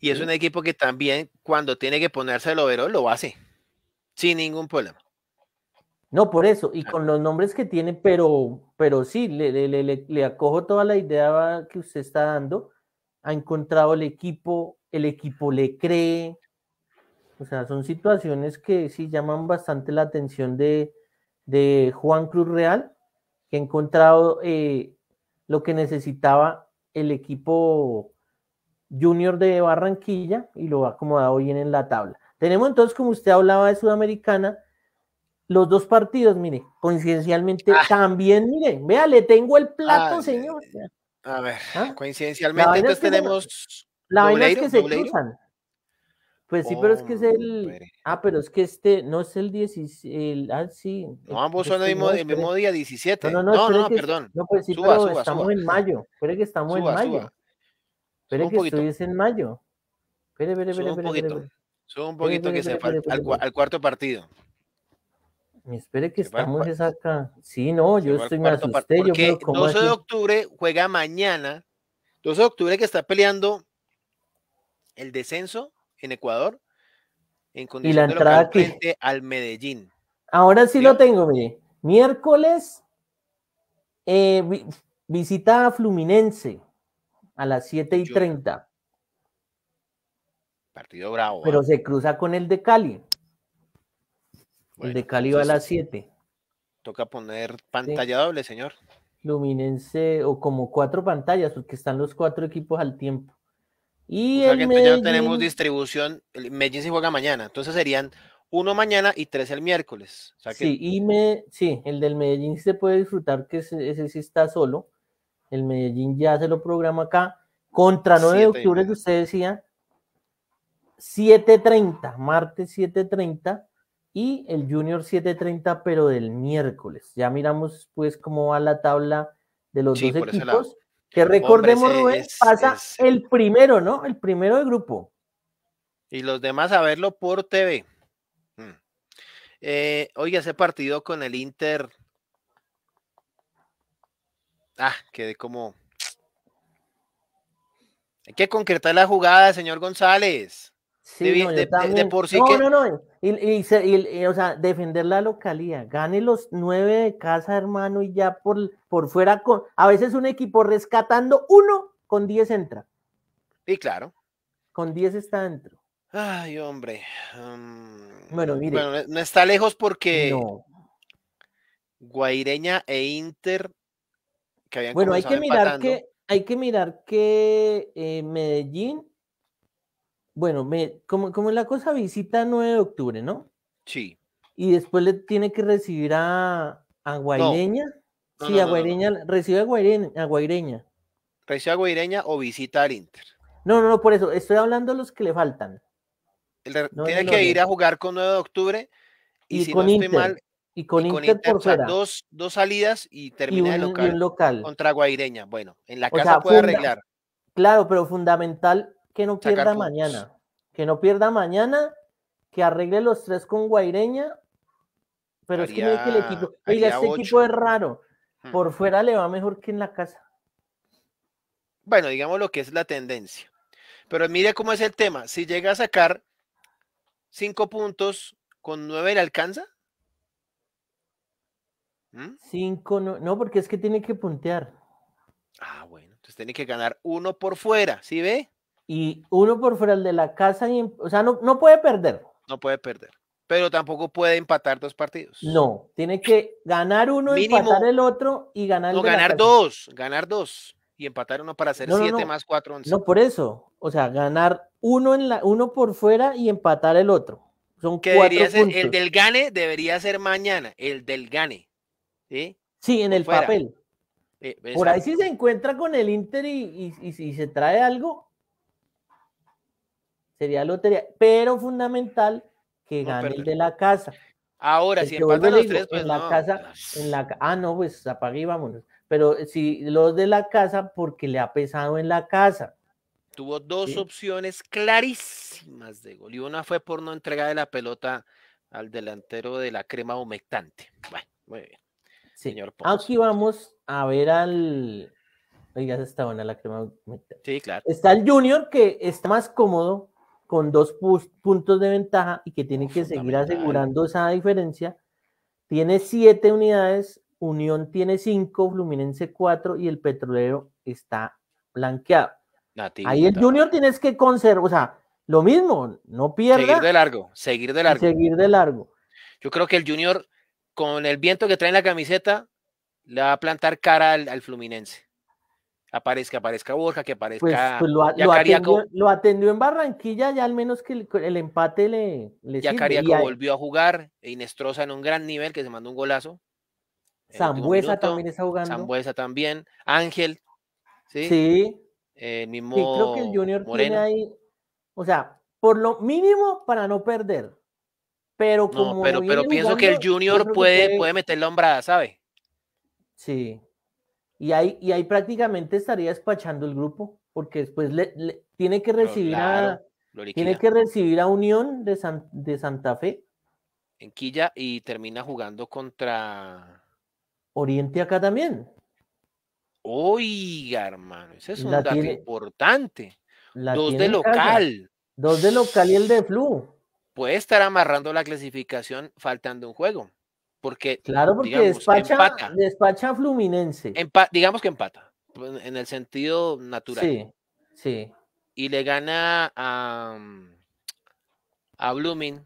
Y es un equipo que también cuando tiene que ponerse el overo lo hace, sin ningún problema. No, por eso, y ah. con los nombres que tiene, pero, pero sí, le, le, le acojo toda la idea que usted está dando. Ha encontrado el equipo, el equipo le cree, o sea, son situaciones que sí llaman bastante la atención de, Juan Cruz Real, que ha encontrado eh, lo que necesitaba el equipo junior de Barranquilla y lo ha acomodado bien en la tabla. Tenemos entonces, como usted hablaba de Sudamericana, los dos partidos, mire, coincidencialmente ah. también, mire, vea, tengo el plato, ah, señor. A ver, ¿Ah? coincidencialmente entonces tenemos... La es que se cruzan. Pues sí, pero es que es oh, el. Ah, pero es que este no es el 17. Ah, sí. No, ambos son el mismo, día, 17. No, no, no, perdón. No, pues sí, pero estamos en mayo. Espere que estamos en mayo. Espere que estoy en mayo. Espere, espere, espere. un poquito. un poquito que se al, cuarto partido. Espere que estamos acá. Sí, no, yo estoy más asusté. Yo 12 de octubre juega mañana. 12 de octubre que está peleando el descenso en Ecuador, en condición ¿Y la entrada al Medellín. Ahora sí, lo tengo, mire. Miércoles eh, visita a Fluminense a las 7 y 30. Partido bravo. Pero ¿ah? se cruza con el de Cali. el de Cali va a las 7. Toca poner pantalla doble, señor. Fluminense o como cuatro pantallas, porque están los cuatro equipos al tiempo. Y o ya tenemos distribución. Medellín se juega mañana, entonces serían uno mañana y tres el miércoles. Sí, y sí, el del Medellín se puede disfrutar, que ese, sí está solo. El Medellín ya se lo programa acá. Contra 9 de octubre, que usted decía, 7.30, martes 7.30 y el Junior 7.30, pero del miércoles. Ya miramos pues cómo va la tabla de los dos equipos que recordemos, Rubén, pasa el primero, ¿no? El primero del grupo. Y los demás a verlo por TV. Mm. hoy eh, ese partido con el Inter. Ah, quedé como. Hay que concretar la jugada, señor González. Sí, de, por sí no, no, Y, o sea, defender la localidad. Gane los nueve de casa, hermano, y ya por, por fuera. A veces un equipo rescatando uno, con diez entra. Y claro. Con diez está dentro. Ay, hombre. Mm, bueno, mire. no está lejos porque. Guaireña e Inter. bueno, hay que, mirar que, hay que mirar que eh, Medellín bueno, me, como, como la cosa visita 9 de octubre, ¿no? Sí. Y después le tiene que recibir a, Guaireña. sí, a recibe a Guaireña, Recibe a Guaireña o visita al Inter. No, no, no, por eso, estoy hablando de los que le faltan. tiene que ir a jugar con 9 de octubre y, si con no Inter. mal, y con, Inter, por fuera. Dos, salidas y termina en el local, contra Guaireña. Bueno, en la casa puede arreglar. Claro, pero fundamental que no pierda mañana. Que no pierda mañana, que arregle los tres con Guaireña, pero es que, el equipo, este equipo es raro. Hmm. Por fuera le va mejor que en la casa. Bueno, digamos lo que es la tendencia. Pero mire cómo es el tema. Si llega a sacar cinco puntos con nueve, ¿le alcanza? ¿Mm? Cinco, no, no, porque es que tiene que puntear. Ah, bueno, entonces tiene que ganar uno por fuera, ¿sí ve? y uno por fuera el de la casa, y, em, o sea, no, no puede perder. No puede perder, pero tampoco puede empatar dos partidos. No, tiene que ganar uno, y empatar el otro y ganar No, ganar dos, ganar dos y empatar uno para hacer siete más cuatro, once. No, por eso, o sea, ganar uno, en la, uno por fuera y empatar el otro. Son cuatro el del gane debería ser mañana, el del gane. Sí, sí en el papel. Eh, por ahí si se encuentra con el Inter y, y, se trae algo, Sería lotería, pero fundamental que gane el de la casa. Ahora, si empatan los tres, pues, la casa, ah, ah, no, pues apague y vámonos. Pero si los de la casa, porque le ha pesado en la casa. Tuvo dos opciones clarísimas de gol. Y una fue por no entregar de la pelota al delantero de la crema humectante. Bueno, muy bien. Señor Aquí vamos a ver al. Oiga, está buena la crema humectante. Sí, claro. Está el Junior que está más cómodo con dos puntos de ventaja y que tiene que seguir asegurando esa diferencia. Tiene siete unidades, Unión tiene cinco, Fluminense cuatro y el Petrolero está blanqueado. Ahí el Junior tienes que conservar, o sea, lo mismo, no pierda. Seguir de largo, seguir de largo. Seguir de largo. Yo creo que el Junior, con el viento que trae en la camiseta, le va a plantar cara al Fluminense aparezca, aparezca Borja, que pues, aparezca. Pues, lo, atendió, en Barranquilla, ya al menos que el, empate le. le ya Cariaco volvió a jugar, e Inestrosa en un gran nivel, que se mandó un golazo. Zambuesa también está jugando. Zambuesa también. Ángel. Sí. sí. Eh, creo que el Junior tiene ahí. O sea, por lo mínimo para no perder. Pero como. pero, pero pienso que el Junior puede, puede meter la hombrada, ¿sabe? Sí y ahí, y ahí prácticamente estaría despachando el grupo, porque después le, tiene que recibir a tiene que recibir a Unión de, de Santa Fe. En Quilla y termina jugando contra Oriente acá también. Oiga, hermano, ese es un dato importante. Dos de local. Dos de local y el de flu. Puede estar amarrando la clasificación faltando un juego. Porque, claro, porque despacha, despacha Fluminense. digamos que empata, en el sentido natural. Sí, sí. Y le gana a, mm, a Blooming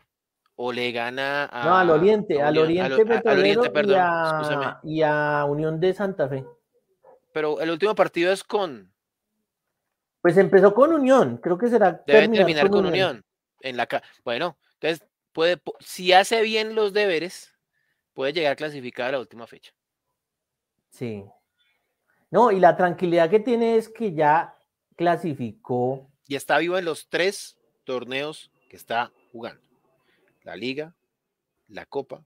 o le gana a. No, al Oriente, al Oriente, perdón, y, a, Unión de Santa Fe. Pero el último partido es con. Pues empezó con Unión, creo que será. Debe terminar, con, Unión. En la, bueno, entonces, puede, si hace bien los deberes puede llegar clasificar a la última fecha. Sí. No, y la tranquilidad que tiene es que ya clasificó. Y está vivo en los tres torneos que está jugando. La Liga, la Copa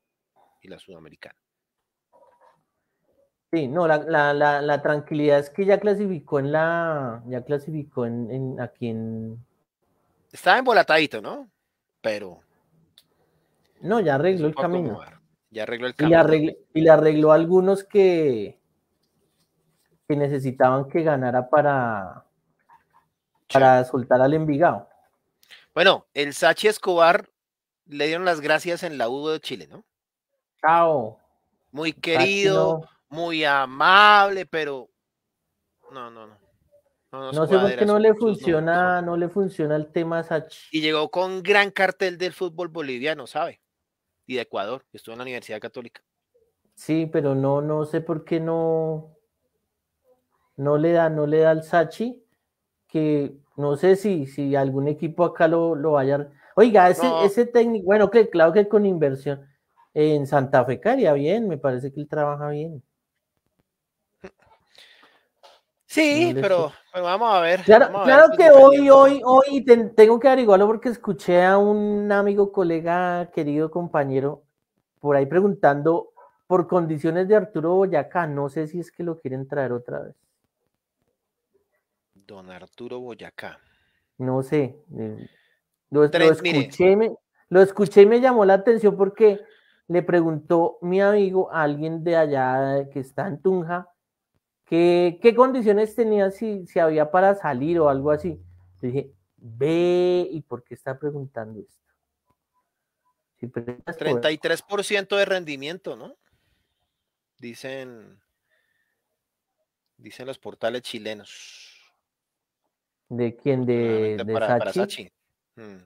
y la Sudamericana. Sí, no, la, tranquilidad es que ya clasificó en la, ya clasificó en, en aquí en. Estaba embolatadito, ¿no? Pero. No, ya arregló el camino arregló el Y le arregló, y arregló algunos que, que necesitaban que ganara para, para soltar al Envigado. Bueno, el Sachi Escobar le dieron las gracias en la U de Chile, ¿no? Chao. Muy querido, muy amable, pero no, no, no. No, sé por qué no le funciona, no, le funciona el tema Sachi. Y llegó con gran cartel del fútbol boliviano, ¿sabe? y de Ecuador, estuvo en la Universidad Católica. Sí, pero no, no sé por qué no, no le da, no le da al Sachi, que no sé si, si algún equipo acá lo, lo vaya. Oiga, ese, ese técnico, bueno, que claro que con inversión en Santa Fe caería bien, me parece que él trabaja bien. Sí, pero, vamos a ver. Claro, que hoy, hoy, hoy tengo que averiguarlo porque escuché a un amigo, colega, querido compañero, por ahí preguntando por condiciones de Arturo Boyacá. No sé si es que lo quieren traer otra vez. Don Arturo Boyacá. No sé. Eh, lo, escuché lo escuché y me llamó la atención porque le preguntó mi amigo a alguien de allá eh, que está en Tunja ¿Qué, condiciones tenía si, había para salir o algo así? dije, ve, ¿y por qué está preguntando esto? 33% de rendimiento, ¿no? Dicen, dicen los portales chilenos. ¿De quién? ¿De, de Sachi? Mm.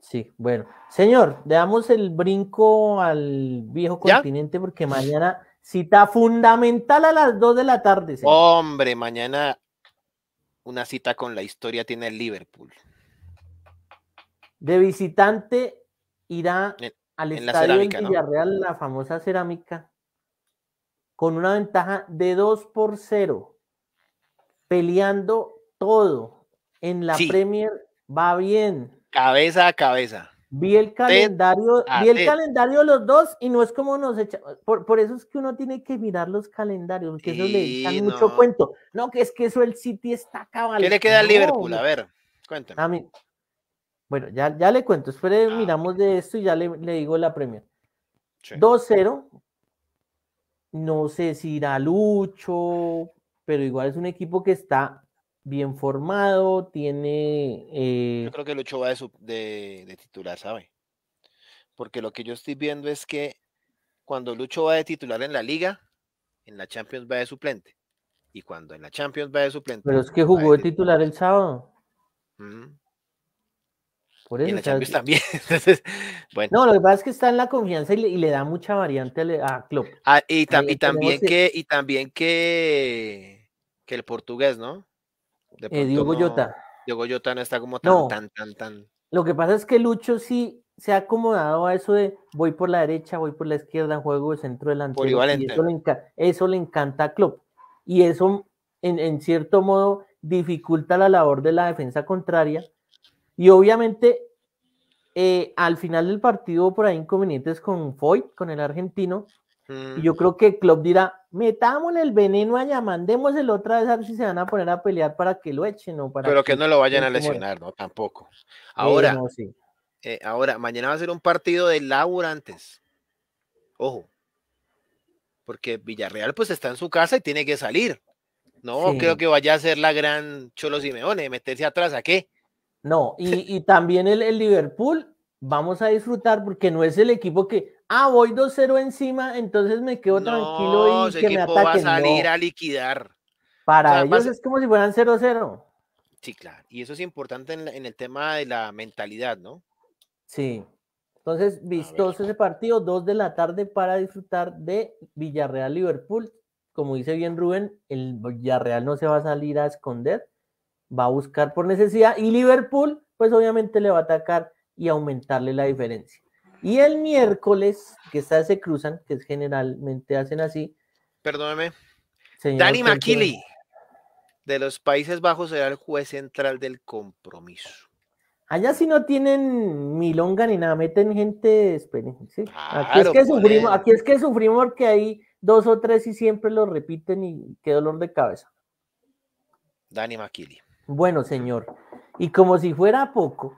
Sí, bueno. Señor, le damos el brinco al viejo continente porque mañana Cita fundamental a las 2 de la tarde. Hombre, mañana una cita con la historia tiene el Liverpool. De visitante irá al estadio la Villarreal, la famosa cerámica, con una ventaja de 2 por 0, peleando todo. En la Premier va bien. Cabeza a cabeza. Vi el calendario, vi el calendario los dos y no es como nos echamos. Por, eso es que uno tiene que mirar los calendarios, porque eso le dan mucho cuento. No, que es que eso el City está cabal. ¿Qué le queda al Liverpool? A ver, cuéntame. bueno, ya, ya le cuento. Espere, ah, miramos de esto y ya le, digo la premia. 2-0. No sé si irá Lucho, pero igual es un equipo que está bien formado, tiene... Yo eh creo que Lucho va de, titular, ¿sabe? Porque lo que yo estoy viendo es que cuando Lucho va de titular en la liga, en la Champions va de suplente. Y cuando en la Champions va de suplente... Pero es que jugó de titular, el sábado. Mm. Por eso, en la Champions eh, también. bueno. No, lo que pasa es que está en la confianza y le, da mucha variante a, club ah, y, también que, y también que, que el portugués, ¿no? Eh, Diego Goyota. no está como tan, tan, tan, Lo que pasa es que Lucho sí se ha acomodado a eso de voy por la derecha, voy por la izquierda, juego de centro delantero. Y eso, le eso le encanta a Klopp. Y eso, en, cierto modo, dificulta la labor de la defensa contraria. Y obviamente eh, al final del partido por ahí inconvenientes con Foy, con el argentino, yo creo que club dirá, metámosle el veneno allá, mandémoselo otra vez a ver si se van a poner a pelear para que lo echen o para... Pero que, no lo vayan a lesionar, ¿no? Tampoco. Ahora, eh, ahora, mañana va a ser un partido de laburantes. Ojo. Porque Villarreal pues está en su casa y tiene que salir. No creo que vaya a ser la gran Cholo Simeone, meterse atrás, ¿a qué? No, y, también el Liverpool vamos a disfrutar porque no es el equipo que, ah, voy 2-0 encima, entonces me quedo tranquilo y que me ataquen. va a salir a liquidar. Para ellos es como si fueran 0-0. Sí, claro. Y eso es importante en, el tema de la mentalidad, ¿no? Sí. Entonces, vistoso ese partido, 2 de la tarde para disfrutar de Villarreal-Liverpool. Como dice bien Rubén, el Villarreal no se va a salir a esconder, va a buscar por necesidad y Liverpool, pues obviamente le va a atacar y aumentarle la diferencia. Y el miércoles, que estas se cruzan, que generalmente hacen así. Perdóname. Dani Makili, de los Países Bajos, será el juez central del compromiso. Allá si no tienen milonga ni nada, meten gente, aquí, es que sufrimos, aquí es que sufrimos porque hay dos o tres y siempre lo repiten y qué dolor de cabeza. Dani Maquili. Bueno, señor, y como si fuera poco,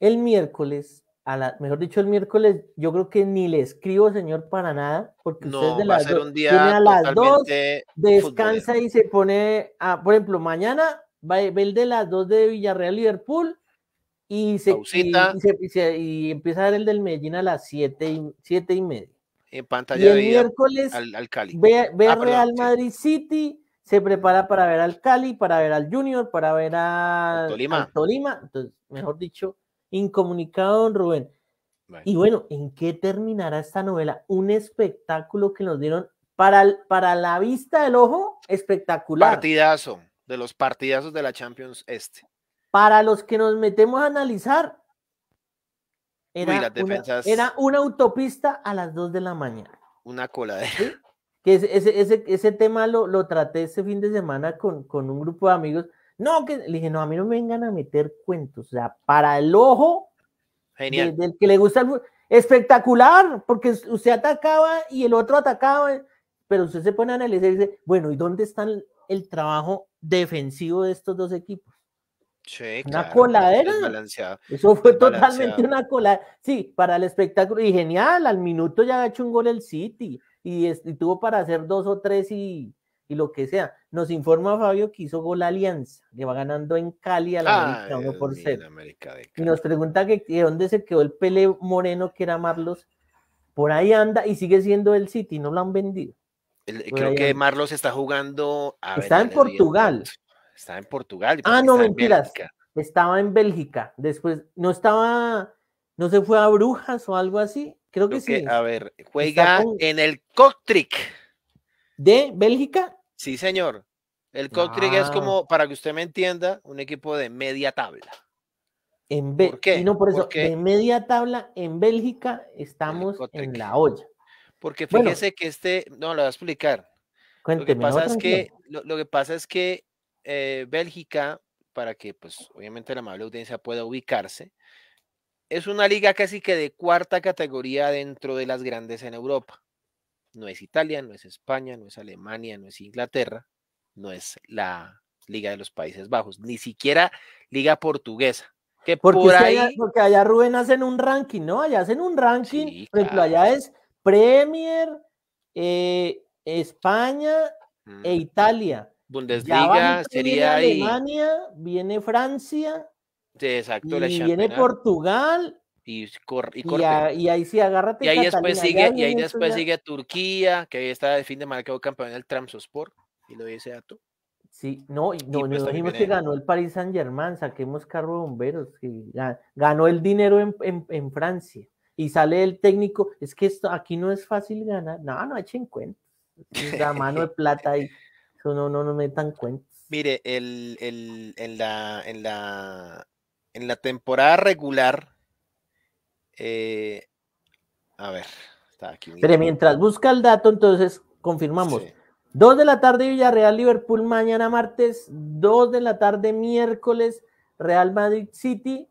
el miércoles, a la, mejor dicho, el miércoles, yo creo que ni le escribo, señor, para nada, porque usted de va a ser un día las dos, descansa y se pone, a, por ejemplo, mañana va el de las dos de Villarreal Liverpool y se, y, empieza a ver el del Medellín a las siete y, siete y media. En pantalla el miércoles al, ve, ah, Real Madrid City, se prepara para ver al Cali, para ver al Junior, para ver a Tolima. Entonces, mejor dicho, Incomunicado, don Rubén. Y bueno, ¿en qué terminará esta novela? Un espectáculo que nos dieron para, para la vista del ojo, espectacular. Partidazo, de los partidazos de la Champions Este. Para los que nos metemos a analizar, era, una, autopista a las 2 de la mañana. Una cola de. Que ese, ese, tema lo, traté ese fin de semana con, con un grupo de amigos no, que le dije, no, a mí no me vengan a meter cuentos. O sea, para el ojo Genial. del que le gusta el espectacular, porque usted atacaba y el otro atacaba, pero usted se pone a analizar y dice, bueno, ¿y dónde está el, trabajo defensivo de estos dos equipos? Sí, una coladera. Eso fue totalmente una coladera. Sí, para el espectáculo. Y genial, al minuto ya ha hecho un gol el City. Y, y tuvo para hacer dos o tres y, y lo que sea. Nos informa Fabio que hizo gol Alianza, lleva va ganando en Cali a la América 1 ah, por 0. Y nos pregunta que de dónde se quedó el Pele Moreno, que era Marlos. Por ahí anda y sigue siendo el City, no lo han vendido. creo que Marlos está jugando. A está en Portugal. Está en Portugal. Ah, no, mentiras. estaba en Bélgica. Después, no estaba, no se fue a Brujas o algo así. Creo, que, sí. A ver, juega en el Cotric ¿De Bélgica? Sí, señor. El Cotrig es ah. como, para que usted me entienda, un equipo de media tabla. En ¿Por qué? no por eso, de media tabla en Bélgica estamos en la olla. Porque fíjese que este, no, lo voy a explicar. Cuénteme, lo, que pasa es que, eh, Bélgica, para que pues obviamente la amable audiencia pueda ubicarse, es una liga casi que de cuarta categoría dentro de las grandes en Europa. No es Italia, no es España, no es Alemania, no es Inglaterra, no es la Liga de los Países Bajos, ni siquiera Liga Portuguesa. Que porque, por ahí... allá, porque allá Rubén hacen un ranking, ¿no? Allá hacen un ranking, por ejemplo, allá es Premier, eh, España e Italia. Bundesliga sería viene Alemania, viene Francia, exacto, y viene Portugal y, y, ahí sí, agárrate. Y ahí después sigue, y ahí después sigue Turquía, que ahí está el fin de marca campeón del Tramsosport, y lo dice Ato. Sí, no, no, pues dijimos que ganó el Paris Saint Germain, saquemos carro de bomberos, y ganó el dinero en, en, Francia, y sale el técnico, es que esto aquí no es fácil ganar, no, no echen cuentos, la mano de plata ahí, no, no, no metan cuentos. Mire, el, el, en, la, en, la, en la temporada regular, eh, a ver, está aquí. Pero mientras busca el dato, entonces confirmamos. Dos 2 de la tarde Villarreal Liverpool mañana martes, 2 de la tarde miércoles Real Madrid City.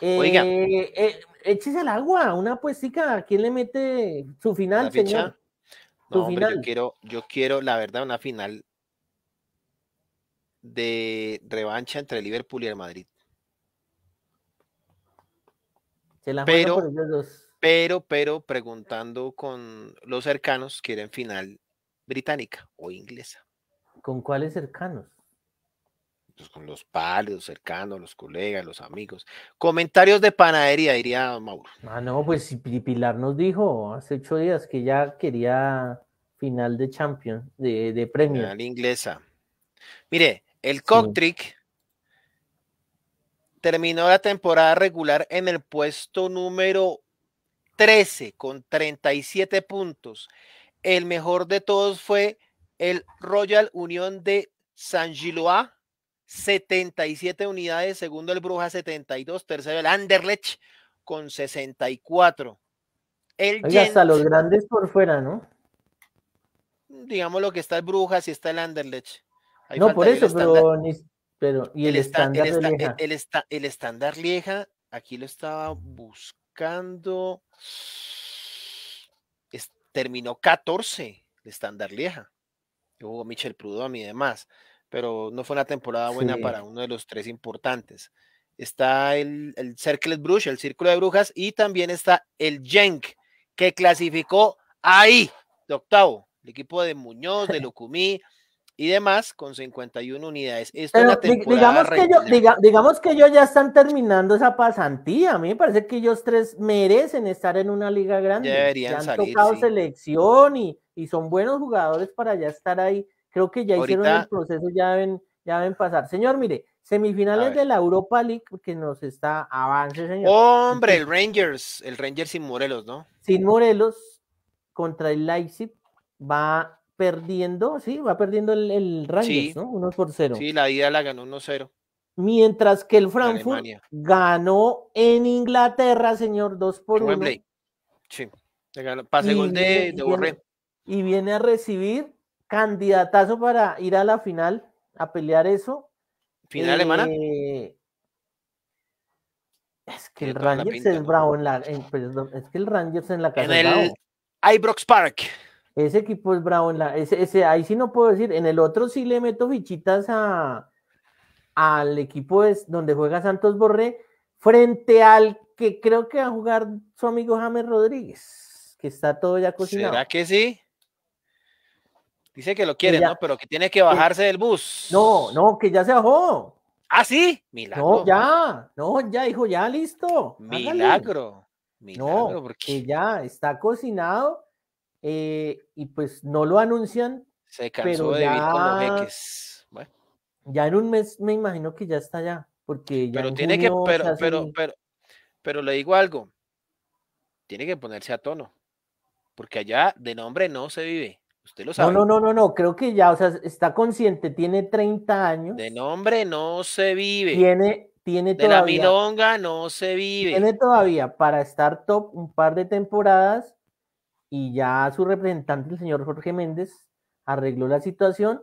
Oiga, eh, eh, échese al agua, una ¿a ¿quién le mete su final, señor? yo quiero, yo quiero, la verdad, una final de revancha entre Liverpool y el Madrid. pero, pero, pero preguntando con los cercanos, quieren final británica o inglesa. ¿Con cuáles cercanos? Pues con los padres, los cercanos, los colegas, los amigos. Comentarios de panadería, diría Mauro. Ah, no, pues Pilar nos dijo hace ocho días que ya quería final de Champions, de, premio. Final inglesa. Mire, el Cocktrick terminó la temporada regular en el puesto número 13 con 37 puntos. El mejor de todos fue el Royal Unión de San Gilois, 77 unidades, segundo el Bruja 72, tercero el Anderlecht con 64. El Oiga, hasta los grandes por fuera, ¿no? Digamos lo que está el Bruja, y está el Anderlecht. no, por eso, pero ni, pero, ¿y el, estándar Lieja? El, estándar Lieja, e, aquí lo estaba buscando. terminó 14 el estándar Lieja. Hubo Michel Prudhomme y demás. Pero no fue una temporada buena para uno de los tres importantes. Está el, el Cercle el Círculo de Brujas, y también está el Genk, que clasificó ahí, de octavo. El equipo de Muñoz, de Lucumí, y demás con 51 unidades. digamos, que ellos ya están terminando esa pasantía. A mí me parece que ellos tres merecen estar en una liga grande. han tocado selección y, son buenos jugadores para ya estar ahí. Creo que ya hicieron el proceso, ya ven ya deben pasar. Señor, mire, semifinales de la Europa League, que nos está avance, señor. Hombre, el Rangers, el Rangers sin Morelos, ¿no? Sin Morelos contra el Leipzig va perdiendo, sí, va perdiendo el, el Rangers, ¿no? 1 por 0. Sí, la ida la ganó 1-0. Mientras que el Frankfurt ganó en Inglaterra, señor, 2 por 1. Sí, pase gol de, de, Borré. Y viene a recibir candidatazo para ir a la final, a pelear eso. ¿Final alemana? Eh, es que el Rangers es bravo en la. perdón, es que el Rangers en la casa. En el Ibrox Park. Ese equipo es bravo. En la, ese, ahí sí no puedo decir. En el otro sí le meto fichitas al equipo donde juega Santos Borré frente al que creo que va a jugar su amigo James Rodríguez, que está todo ya cocinado. ¿Será que sí? Dice que lo quiere, ¿no? Pero que tiene que bajarse del bus. No, no, que ya se bajó. ¿Ah, sí? Milagro. No, ya, no, ya, hijo, ya, listo. Milagro. Milagro, porque... ya está cocinado eh, y pues no lo anuncian. Se cansó de ya, vivir con los Bueno. Ya en un mes me imagino que ya está ya, porque ya Pero tiene que, pero, pero, pero, pero le digo algo, tiene que ponerse a tono, porque allá de nombre no se vive. Usted lo sabe. No, no, no, no, creo que ya, o sea, está consciente, tiene 30 años. De nombre no se vive. Tiene, tiene de todavía. la milonga no se vive. Tiene todavía para estar top un par de temporadas y ya su representante, el señor Jorge Méndez, arregló la situación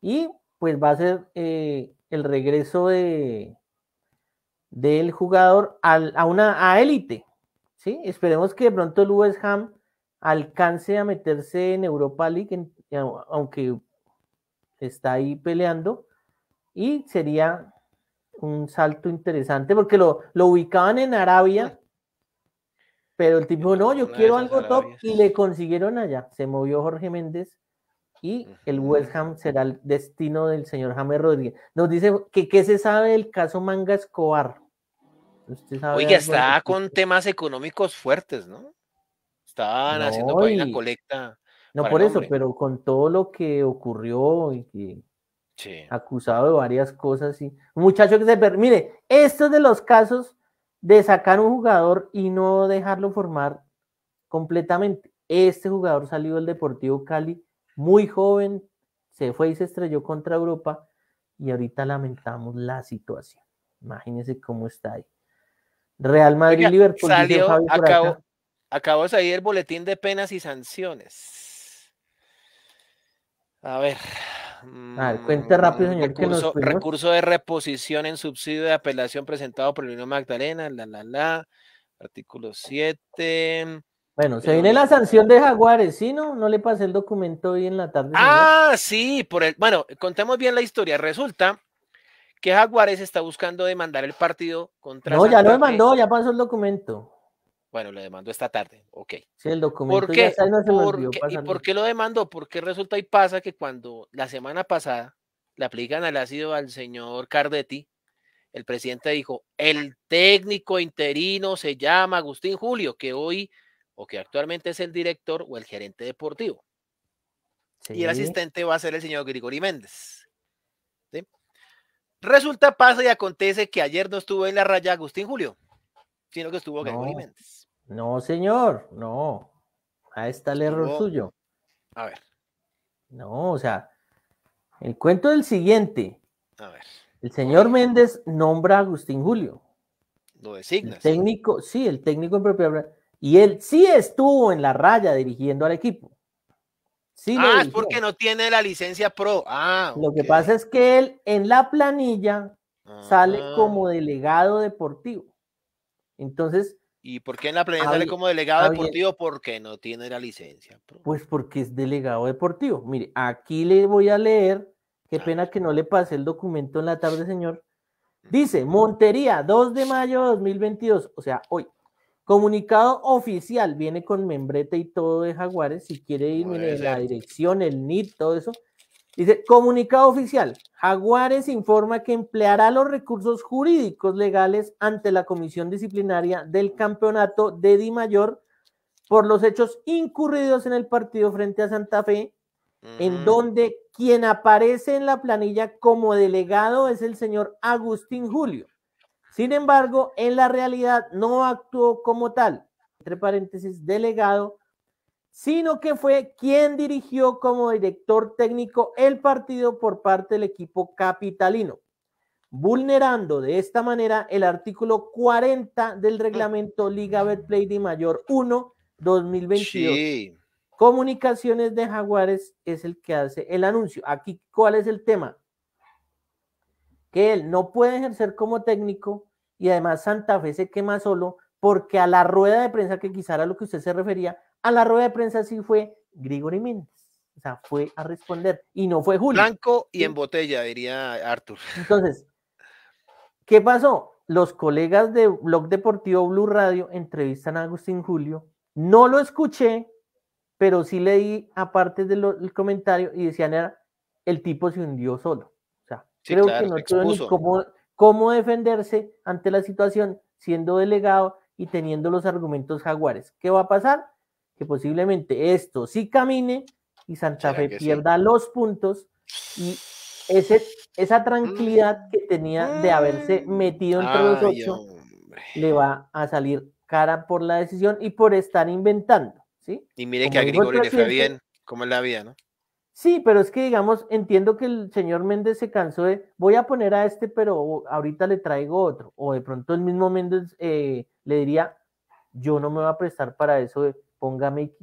y pues va a ser eh, el regreso de del jugador al, a una élite. ¿sí? Esperemos que de pronto el West Ham alcance a meterse en Europa League, eh, aunque está ahí peleando, y sería un salto interesante porque lo, lo ubicaban en Arabia pero el tipo, no, yo quiero algo top y le consiguieron allá. Se movió Jorge Méndez y el West Ham será el destino del señor James Rodríguez. Nos dice que qué se sabe del caso Manga Escobar. Oiga, está con temas económicos fuertes, ¿no? Estaban haciendo por una colecta. No por eso, pero con todo lo que ocurrió y que sí. acusado de varias cosas y muchacho que se mire, estos de los casos de sacar un jugador y no dejarlo formar completamente. Este jugador salió del Deportivo Cali muy joven, se fue y se estrelló contra Europa y ahorita lamentamos la situación. Imagínense cómo está ahí. Real Madrid, Liverpool. acabó, acabó de salir el boletín de penas y sanciones. A ver, Mm, A cuente rápido, señor. Recurso, recurso de reposición en subsidio de apelación presentado por el vino Magdalena, la, la, la, artículo 7. Bueno, se viene la sanción de Jaguares, ¿sí? No, no le pasé el documento hoy en la tarde. Ah, sí, por el. Bueno, contemos bien la historia. Resulta que Jaguares está buscando demandar el partido contra. No, ya lo demandó, ya pasó el documento. Bueno, lo demandó esta tarde, ok. Sí, el documento ¿Por qué? ¿Y por qué lo demandó? Porque resulta y pasa que cuando la semana pasada le aplican al ácido al señor Cardetti, el presidente dijo, el técnico interino se llama Agustín Julio, que hoy o que actualmente es el director o el gerente deportivo. Y el asistente va a ser el señor Grigori Méndez. ¿Sí? Resulta, pasa y acontece que ayer no estuvo en la raya Agustín Julio, sino que estuvo Grigori Méndez. No, señor, no. Ahí está el error suyo. A ver. No, o sea, el cuento del siguiente. A ver. El señor Méndez nombra a Agustín Julio. Lo designa. técnico, sí, el técnico en propiedad. Y él sí estuvo en la raya dirigiendo al equipo. Sí ah, es porque no tiene la licencia pro. Ah, Lo que pasa es que él en la planilla sale ah. como delegado deportivo. Entonces, ¿Y por qué en la plenaria sale como delegado eh deportivo? Porque no tiene la licencia. Pues porque es delegado deportivo. Mire, aquí le voy a leer. Qué pena que no le pase el documento en la tarde, señor. Dice, Montería, 2 de mayo de 2022, o sea, hoy. Comunicado oficial, viene con membrete y todo de Jaguares. Si quiere irme en la dirección, el NIT, todo eso. Dice, comunicado oficial, Jaguares informa que empleará los recursos jurídicos legales ante la comisión disciplinaria del campeonato de Di Mayor por los hechos incurridos en el partido frente a Santa Fe, en donde quien aparece en la planilla como delegado es el señor Agustín Julio. Sin embargo, en la realidad no actuó como tal, entre paréntesis, delegado, sino que fue quien dirigió como director técnico el partido por parte del equipo capitalino, vulnerando de esta manera el artículo 40 del reglamento Liga Betplay de Mayor 1 2022. Sí. Comunicaciones de Jaguares es el que hace el anuncio. Aquí, ¿cuál es el tema? Que él no puede ejercer como técnico y además Santa Fe se quema solo porque a la rueda de prensa que quizá era a lo que usted se refería, a la rueda de prensa sí fue Grigori Méndez. O sea, fue a responder. Y no fue Julio. Blanco y en botella, diría Arthur. Entonces, ¿qué pasó? Los colegas de Blog Deportivo Blue Radio entrevistan a Agustín Julio. No lo escuché, pero sí leí aparte del comentario y decían era el tipo se hundió solo. O sea, creo que no tuvo ni cómo, cómo defenderse ante la situación siendo delegado y teniendo los argumentos jaguares. ¿Qué va a pasar? que posiblemente esto sí camine y Santa Fe pierda los puntos y ese, esa tranquilidad que tenía de haberse mm. metido entre los ocho le va a salir cara por la decisión y por estar inventando. ¿sí? Y mire que a Grigori le fue bien, como es la vida, ¿no? Sí, pero es que digamos, entiendo que el señor Méndez se cansó de, voy a poner a este, pero ahorita le traigo otro. O de pronto el mismo Méndez eh, le diría, yo no me voy a prestar para eso póngame y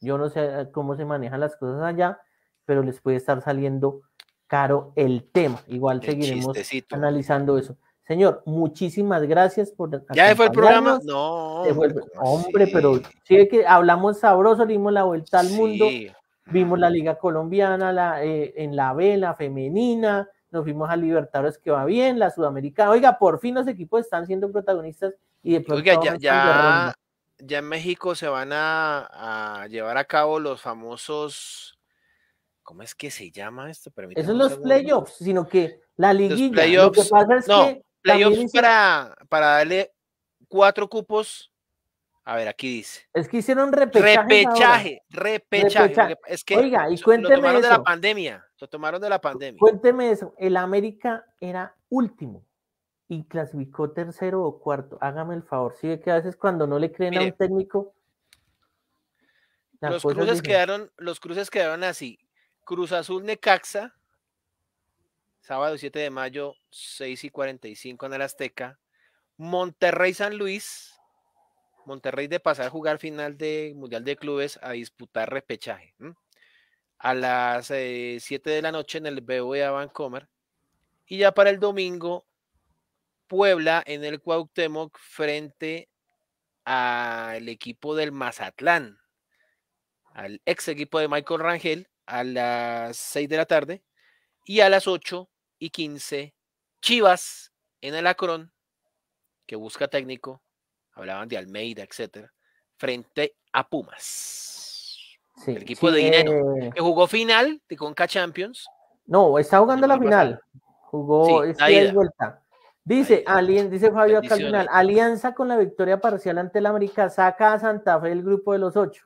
Yo no sé eh, cómo se manejan las cosas allá, pero les puede estar saliendo caro el tema. Igual seguiremos analizando eso. Señor, muchísimas gracias por. ¿Ya fue el programa? No. Hombre, pero sí que hablamos sabroso, dimos la vuelta al mundo, vimos la Liga Colombiana la, eh, en la vela femenina, nos fuimos a Libertadores que va bien, la Sudamericana. Oiga, por fin los equipos están siendo protagonistas y de pronto. Oiga, ya, ya, ya en México se van a, llevar a cabo los famosos, ¿cómo es que se llama esto? Esos son los playoffs, sino que la liguilla. Los lo que pasa no, playoffs para, darle cuatro cupos. A ver, aquí dice. Es que hicieron repechaje. Repechaje, repechaje. Es que Oiga, y cuénteme lo tomaron de la pandemia. Lo tomaron de la pandemia. Cuénteme eso. El América era último y clasificó tercero o cuarto. Hágame el favor. sigue que a veces cuando no le creen a un técnico. Los cruces, quedaron, los cruces quedaron así: Cruz Azul Necaxa, sábado 7 de mayo, 6 y 45 en el Azteca. Monterrey San Luis, Monterrey de pasar a jugar final de Mundial de Clubes a disputar repechaje. A las 7 eh, de la noche en el BOE Vancomer. Y ya para el domingo Puebla en el Cuauhtémoc frente al equipo del Mazatlán, al ex equipo de Michael Rangel a las 6 de la tarde y a las 8 y 15 Chivas en el Acron, que busca técnico, hablaban de Almeida, etcétera, frente a Pumas. el equipo de Dinero, eh que jugó final de Conca Champions. No, está jugando la final. Jugó sí, vueltas vuelta. Dice, dice Fabio Cardinal, alianza con la victoria parcial ante el América, saca a Santa Fe el grupo de los ocho.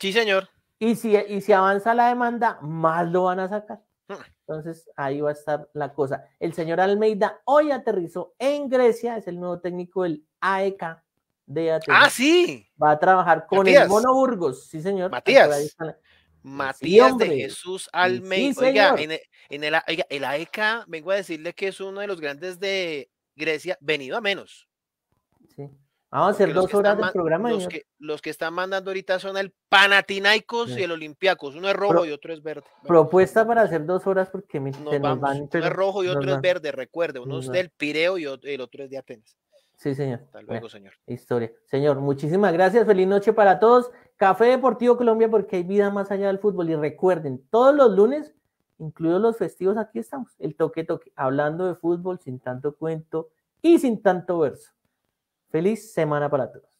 Sí, señor. Y si, y si avanza la demanda, más lo van a sacar. Mm. Entonces, ahí va a estar la cosa. El señor Almeida hoy aterrizó en Grecia, es el nuevo técnico del AEK de Atenas. Ah, sí. Va a trabajar con el Mono Burgos, sí, señor. Matías. Matías de Jesús Almeida. oiga, en el, en el AEK, e vengo a decirle que es uno de los grandes de Grecia venido a menos. Sí. Vamos a hacer dos horas de programa. Los que, los que, están mandando ahorita son el Panatinaicos y el Olympiacos. Uno es rojo y otro es verde. Propuesta para hacer dos horas porque mi, nos, vamos, Uno es rojo y otro es verde, recuerde. Uno es del Pireo y el otro es de Atenas. Sí, señor. Hasta luego, señor. Historia. Señor, muchísimas gracias. Feliz noche para todos. Café Deportivo Colombia porque hay vida más allá del fútbol. Y recuerden, todos los lunes incluidos los festivos, aquí estamos, el toque toque, hablando de fútbol sin tanto cuento y sin tanto verso. Feliz semana para todos.